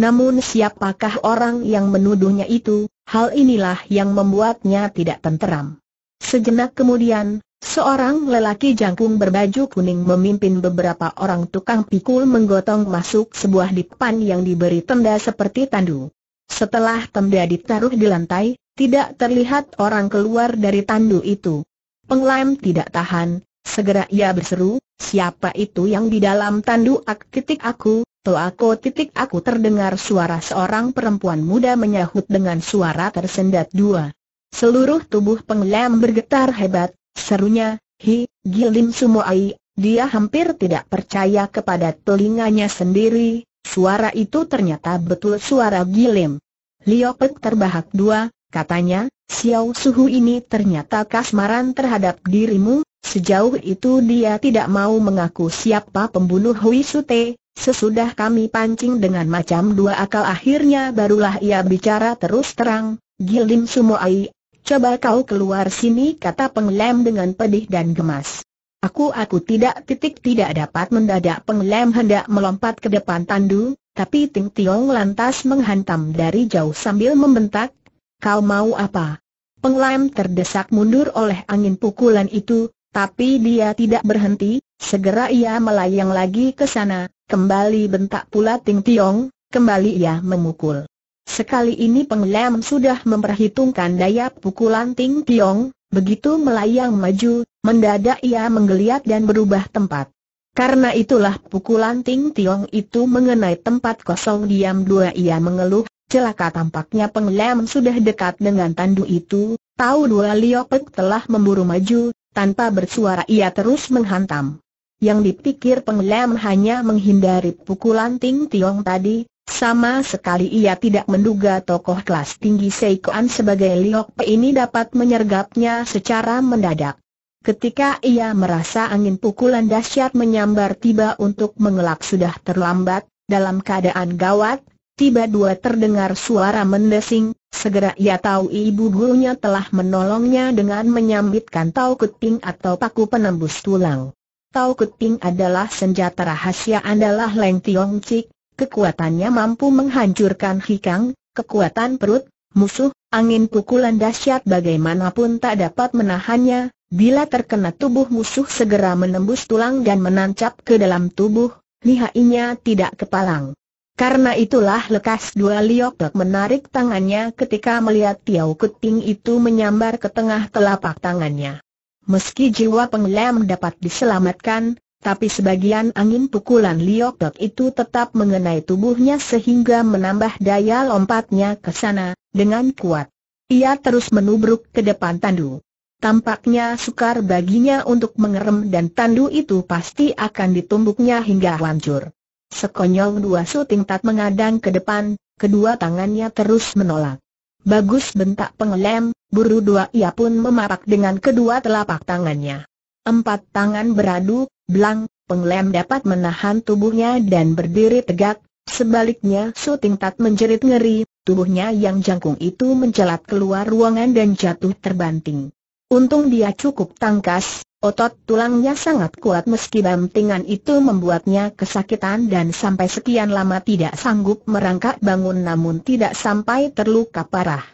Namun siapakah orang yang menuduhnya itu, hal inilah yang membuatnya tidak tenteram. Sejenak kemudian, Seorang lelaki jangkung berbaju kuning memimpin beberapa orang tukang pikul menggotong masuk sebuah dipan yang diberi tenda seperti tandu. Setelah tenda ditaruh di lantai, tidak terlihat orang keluar dari tandu itu. Penglem tidak tahan, segera ia berseru, siapa itu yang di dalam tandu ak titik aku, toh titik aku terdengar suara seorang perempuan muda menyahut dengan suara tersendat dua. Seluruh tubuh penglem bergetar hebat, Serunya, hi, gilim Sumoai, dia hampir tidak percaya kepada telinganya sendiri, suara itu ternyata betul suara Gilim. Liopet terbahak dua, katanya, Xiao Suhu ini ternyata kasmaran terhadap dirimu, sejauh itu dia tidak mau mengaku siapa pembunuh Hui Sute, sesudah kami pancing dengan macam dua akal akhirnya barulah ia bicara terus terang, Gilim Sumoai, Coba kau keluar sini kata penglem dengan pedih dan gemas. Aku aku tidak titik tidak dapat mendadak penglem hendak melompat ke depan tandu, tapi Ting Tiong lantas menghantam dari jauh sambil membentak, kau mau apa? Penglem terdesak mundur oleh angin pukulan itu, tapi dia tidak berhenti, segera ia melayang lagi ke sana, kembali bentak pula Ting Tiong, kembali ia memukul. Sekali ini Lam sudah memperhitungkan daya pukulan Ting Tiong, begitu melayang maju, mendadak ia menggeliat dan berubah tempat. Karena itulah pukulan Ting Tiong itu mengenai tempat kosong diam dua ia mengeluh, celaka tampaknya Lam sudah dekat dengan tandu itu, tahu dua Liopek telah memburu maju, tanpa bersuara ia terus menghantam. Yang dipikir Lam hanya menghindari pukulan Ting Tiong tadi, sama sekali ia tidak menduga tokoh kelas tinggi Seikoan sebagai Liok Pe ini dapat menyergapnya secara mendadak. Ketika ia merasa angin pukulan dahsyat menyambar tiba untuk mengelak sudah terlambat, dalam keadaan gawat, tiba dua terdengar suara mendesing, segera ia tahu ibu gurunya telah menolongnya dengan menyambitkan tau keting atau paku penembus tulang. Tau keting adalah senjata rahasia andalah Leng Tiong Cik, Kekuatannya mampu menghancurkan hikang, kekuatan perut, musuh, angin pukulan dahsyat bagaimanapun tak dapat menahannya, bila terkena tubuh musuh segera menembus tulang dan menancap ke dalam tubuh, lihainya tidak kepalang. Karena itulah lekas dua Liok menarik tangannya ketika melihat Tiau Kuting itu menyambar ke tengah telapak tangannya. Meski jiwa penglem dapat diselamatkan, tapi sebagian angin pukulan Liok liok-tok itu tetap mengenai tubuhnya sehingga menambah daya lompatnya ke sana, dengan kuat. Ia terus menubruk ke depan Tandu. Tampaknya sukar baginya untuk mengerem dan Tandu itu pasti akan ditumbuknya hingga hancur. Sekonyol dua suting tak mengadang ke depan, kedua tangannya terus menolak. Bagus bentak pengelem, buru dua ia pun memarak dengan kedua telapak tangannya. Empat tangan beradu, belang, penglem dapat menahan tubuhnya dan berdiri tegak, sebaliknya Su Tat menjerit ngeri, tubuhnya yang jangkung itu mencelat keluar ruangan dan jatuh terbanting. Untung dia cukup tangkas, otot tulangnya sangat kuat meski bantingan itu membuatnya kesakitan dan sampai sekian lama tidak sanggup merangkak bangun namun tidak sampai terluka parah.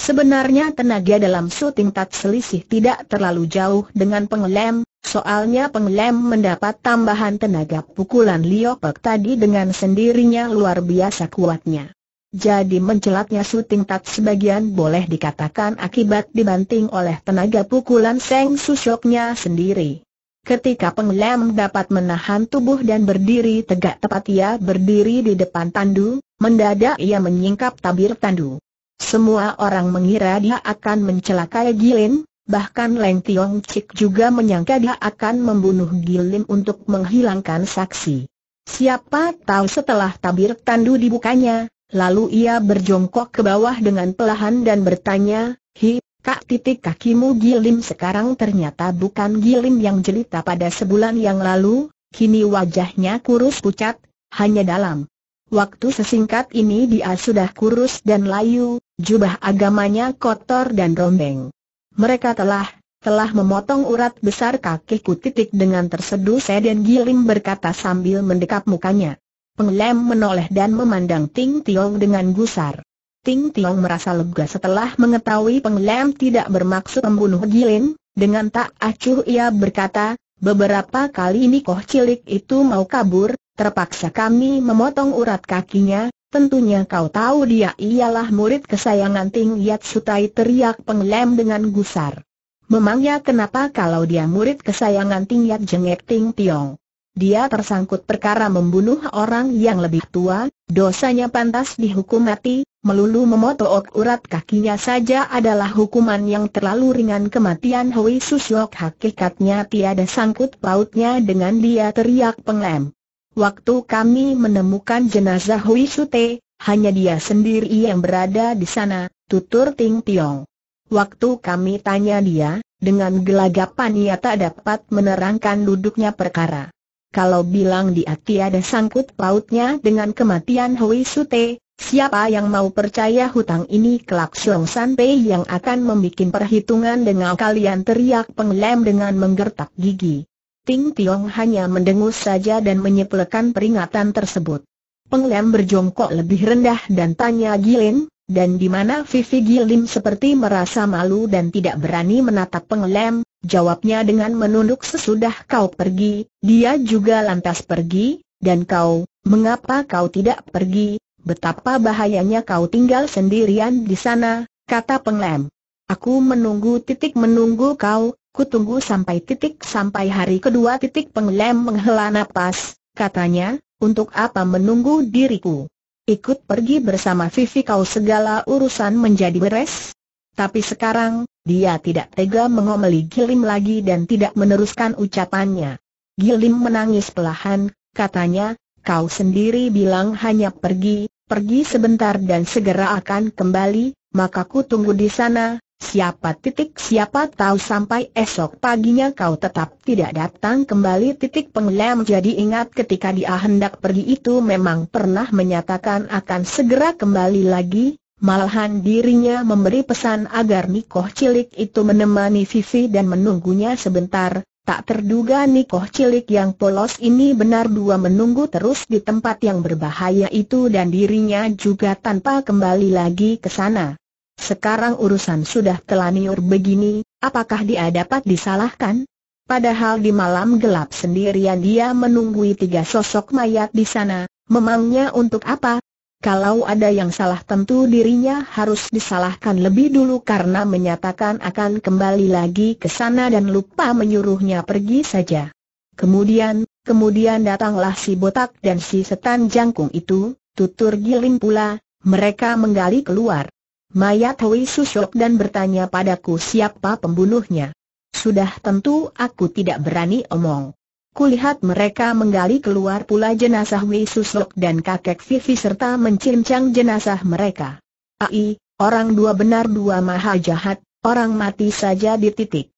Sebenarnya tenaga dalam syuting tat selisih tidak terlalu jauh dengan penglem, soalnya penglem mendapat tambahan tenaga pukulan Liopek tadi dengan sendirinya luar biasa kuatnya. Jadi mencelatnya syuting tat sebagian boleh dikatakan akibat dibanting oleh tenaga pukulan Seng Susyoknya sendiri. Ketika penglem dapat menahan tubuh dan berdiri tegak tepat ia berdiri di depan tandu, mendadak ia menyingkap tabir tandu. Semua orang mengira dia akan mencelakai Gilin, bahkan Leng Tiong Chik juga menyangka dia akan membunuh Gilin untuk menghilangkan saksi. Siapa tahu setelah tabir tandu dibukanya, lalu ia berjongkok ke bawah dengan pelahan dan bertanya, Hi, kak titik kakimu Gilin sekarang ternyata bukan Gilin yang jelita pada sebulan yang lalu, kini wajahnya kurus pucat, hanya dalam Waktu sesingkat ini dia sudah kurus dan layu, jubah agamanya kotor dan rombeng. Mereka telah, telah memotong urat besar kakiku titik dengan terseduh Sedan Gilim berkata sambil mendekap mukanya. Penglem menoleh dan memandang Ting Tiong dengan gusar. Ting Tiong merasa lega setelah mengetahui penglem tidak bermaksud membunuh Gilim, dengan tak acuh ia berkata, beberapa kali ini koh cilik itu mau kabur, Terpaksa kami memotong urat kakinya, tentunya kau tahu dia ialah murid kesayangan Ting Yat Sutai teriak penglem dengan gusar. Memangnya kenapa kalau dia murid kesayangan Ting Yat Jengek Ting Tiong? Dia tersangkut perkara membunuh orang yang lebih tua, dosanya pantas dihukum mati, melulu memotong urat kakinya saja adalah hukuman yang terlalu ringan kematian Hui Susyok hakikatnya tiada sangkut pautnya dengan dia teriak penglem. Waktu kami menemukan jenazah Hui Sute, hanya dia sendiri yang berada di sana, tutur Ting Tiong. Waktu kami tanya dia, dengan gelagapan ia tak dapat menerangkan duduknya perkara. Kalau bilang dia tiada sangkut pautnya dengan kematian Hui Sute, siapa yang mau percaya hutang ini kelak Xiong Sanpei yang akan membuat perhitungan dengan kalian teriak penglem dengan menggertak gigi. Ting Tiong hanya mendengus saja dan menyepelekan peringatan tersebut. Penglem berjongkok lebih rendah dan tanya Gilin, dan di mana Vivi Gilim seperti merasa malu dan tidak berani menatap penglem, jawabnya dengan menunduk sesudah kau pergi, dia juga lantas pergi, dan kau, mengapa kau tidak pergi, betapa bahayanya kau tinggal sendirian di sana, kata penglem. Aku menunggu titik menunggu kau, Ku tunggu sampai titik sampai hari kedua titik penglem menghela napas, katanya, untuk apa menunggu diriku? Ikut pergi bersama Vivi kau segala urusan menjadi beres? Tapi sekarang, dia tidak tega mengomeli Gilim lagi dan tidak meneruskan ucapannya. Gilim menangis pelahan, katanya, kau sendiri bilang hanya pergi, pergi sebentar dan segera akan kembali, maka ku tunggu di sana, Siapa titik siapa tahu sampai esok paginya kau tetap tidak datang kembali titik penglem jadi ingat ketika dia hendak pergi itu memang pernah menyatakan akan segera kembali lagi, malahan dirinya memberi pesan agar Nikoh cilik itu menemani Vivi dan menunggunya sebentar, tak terduga Nikoh cilik yang polos ini benar dua menunggu terus di tempat yang berbahaya itu dan dirinya juga tanpa kembali lagi ke sana. Sekarang urusan sudah telaniur begini, apakah dia dapat disalahkan? Padahal di malam gelap sendirian dia menunggui tiga sosok mayat di sana, memangnya untuk apa? Kalau ada yang salah tentu dirinya harus disalahkan lebih dulu karena menyatakan akan kembali lagi ke sana dan lupa menyuruhnya pergi saja. Kemudian, kemudian datanglah si botak dan si setan jangkung itu, tutur giling pula, mereka menggali keluar. Mayat Hui susuk dan bertanya padaku siapa pembunuhnya. Sudah tentu aku tidak berani omong. Kulihat mereka menggali keluar pula jenazah Wei Susok dan kakek Vivi serta mencincang jenazah mereka. Ai, orang dua benar dua maha jahat, orang mati saja di titik.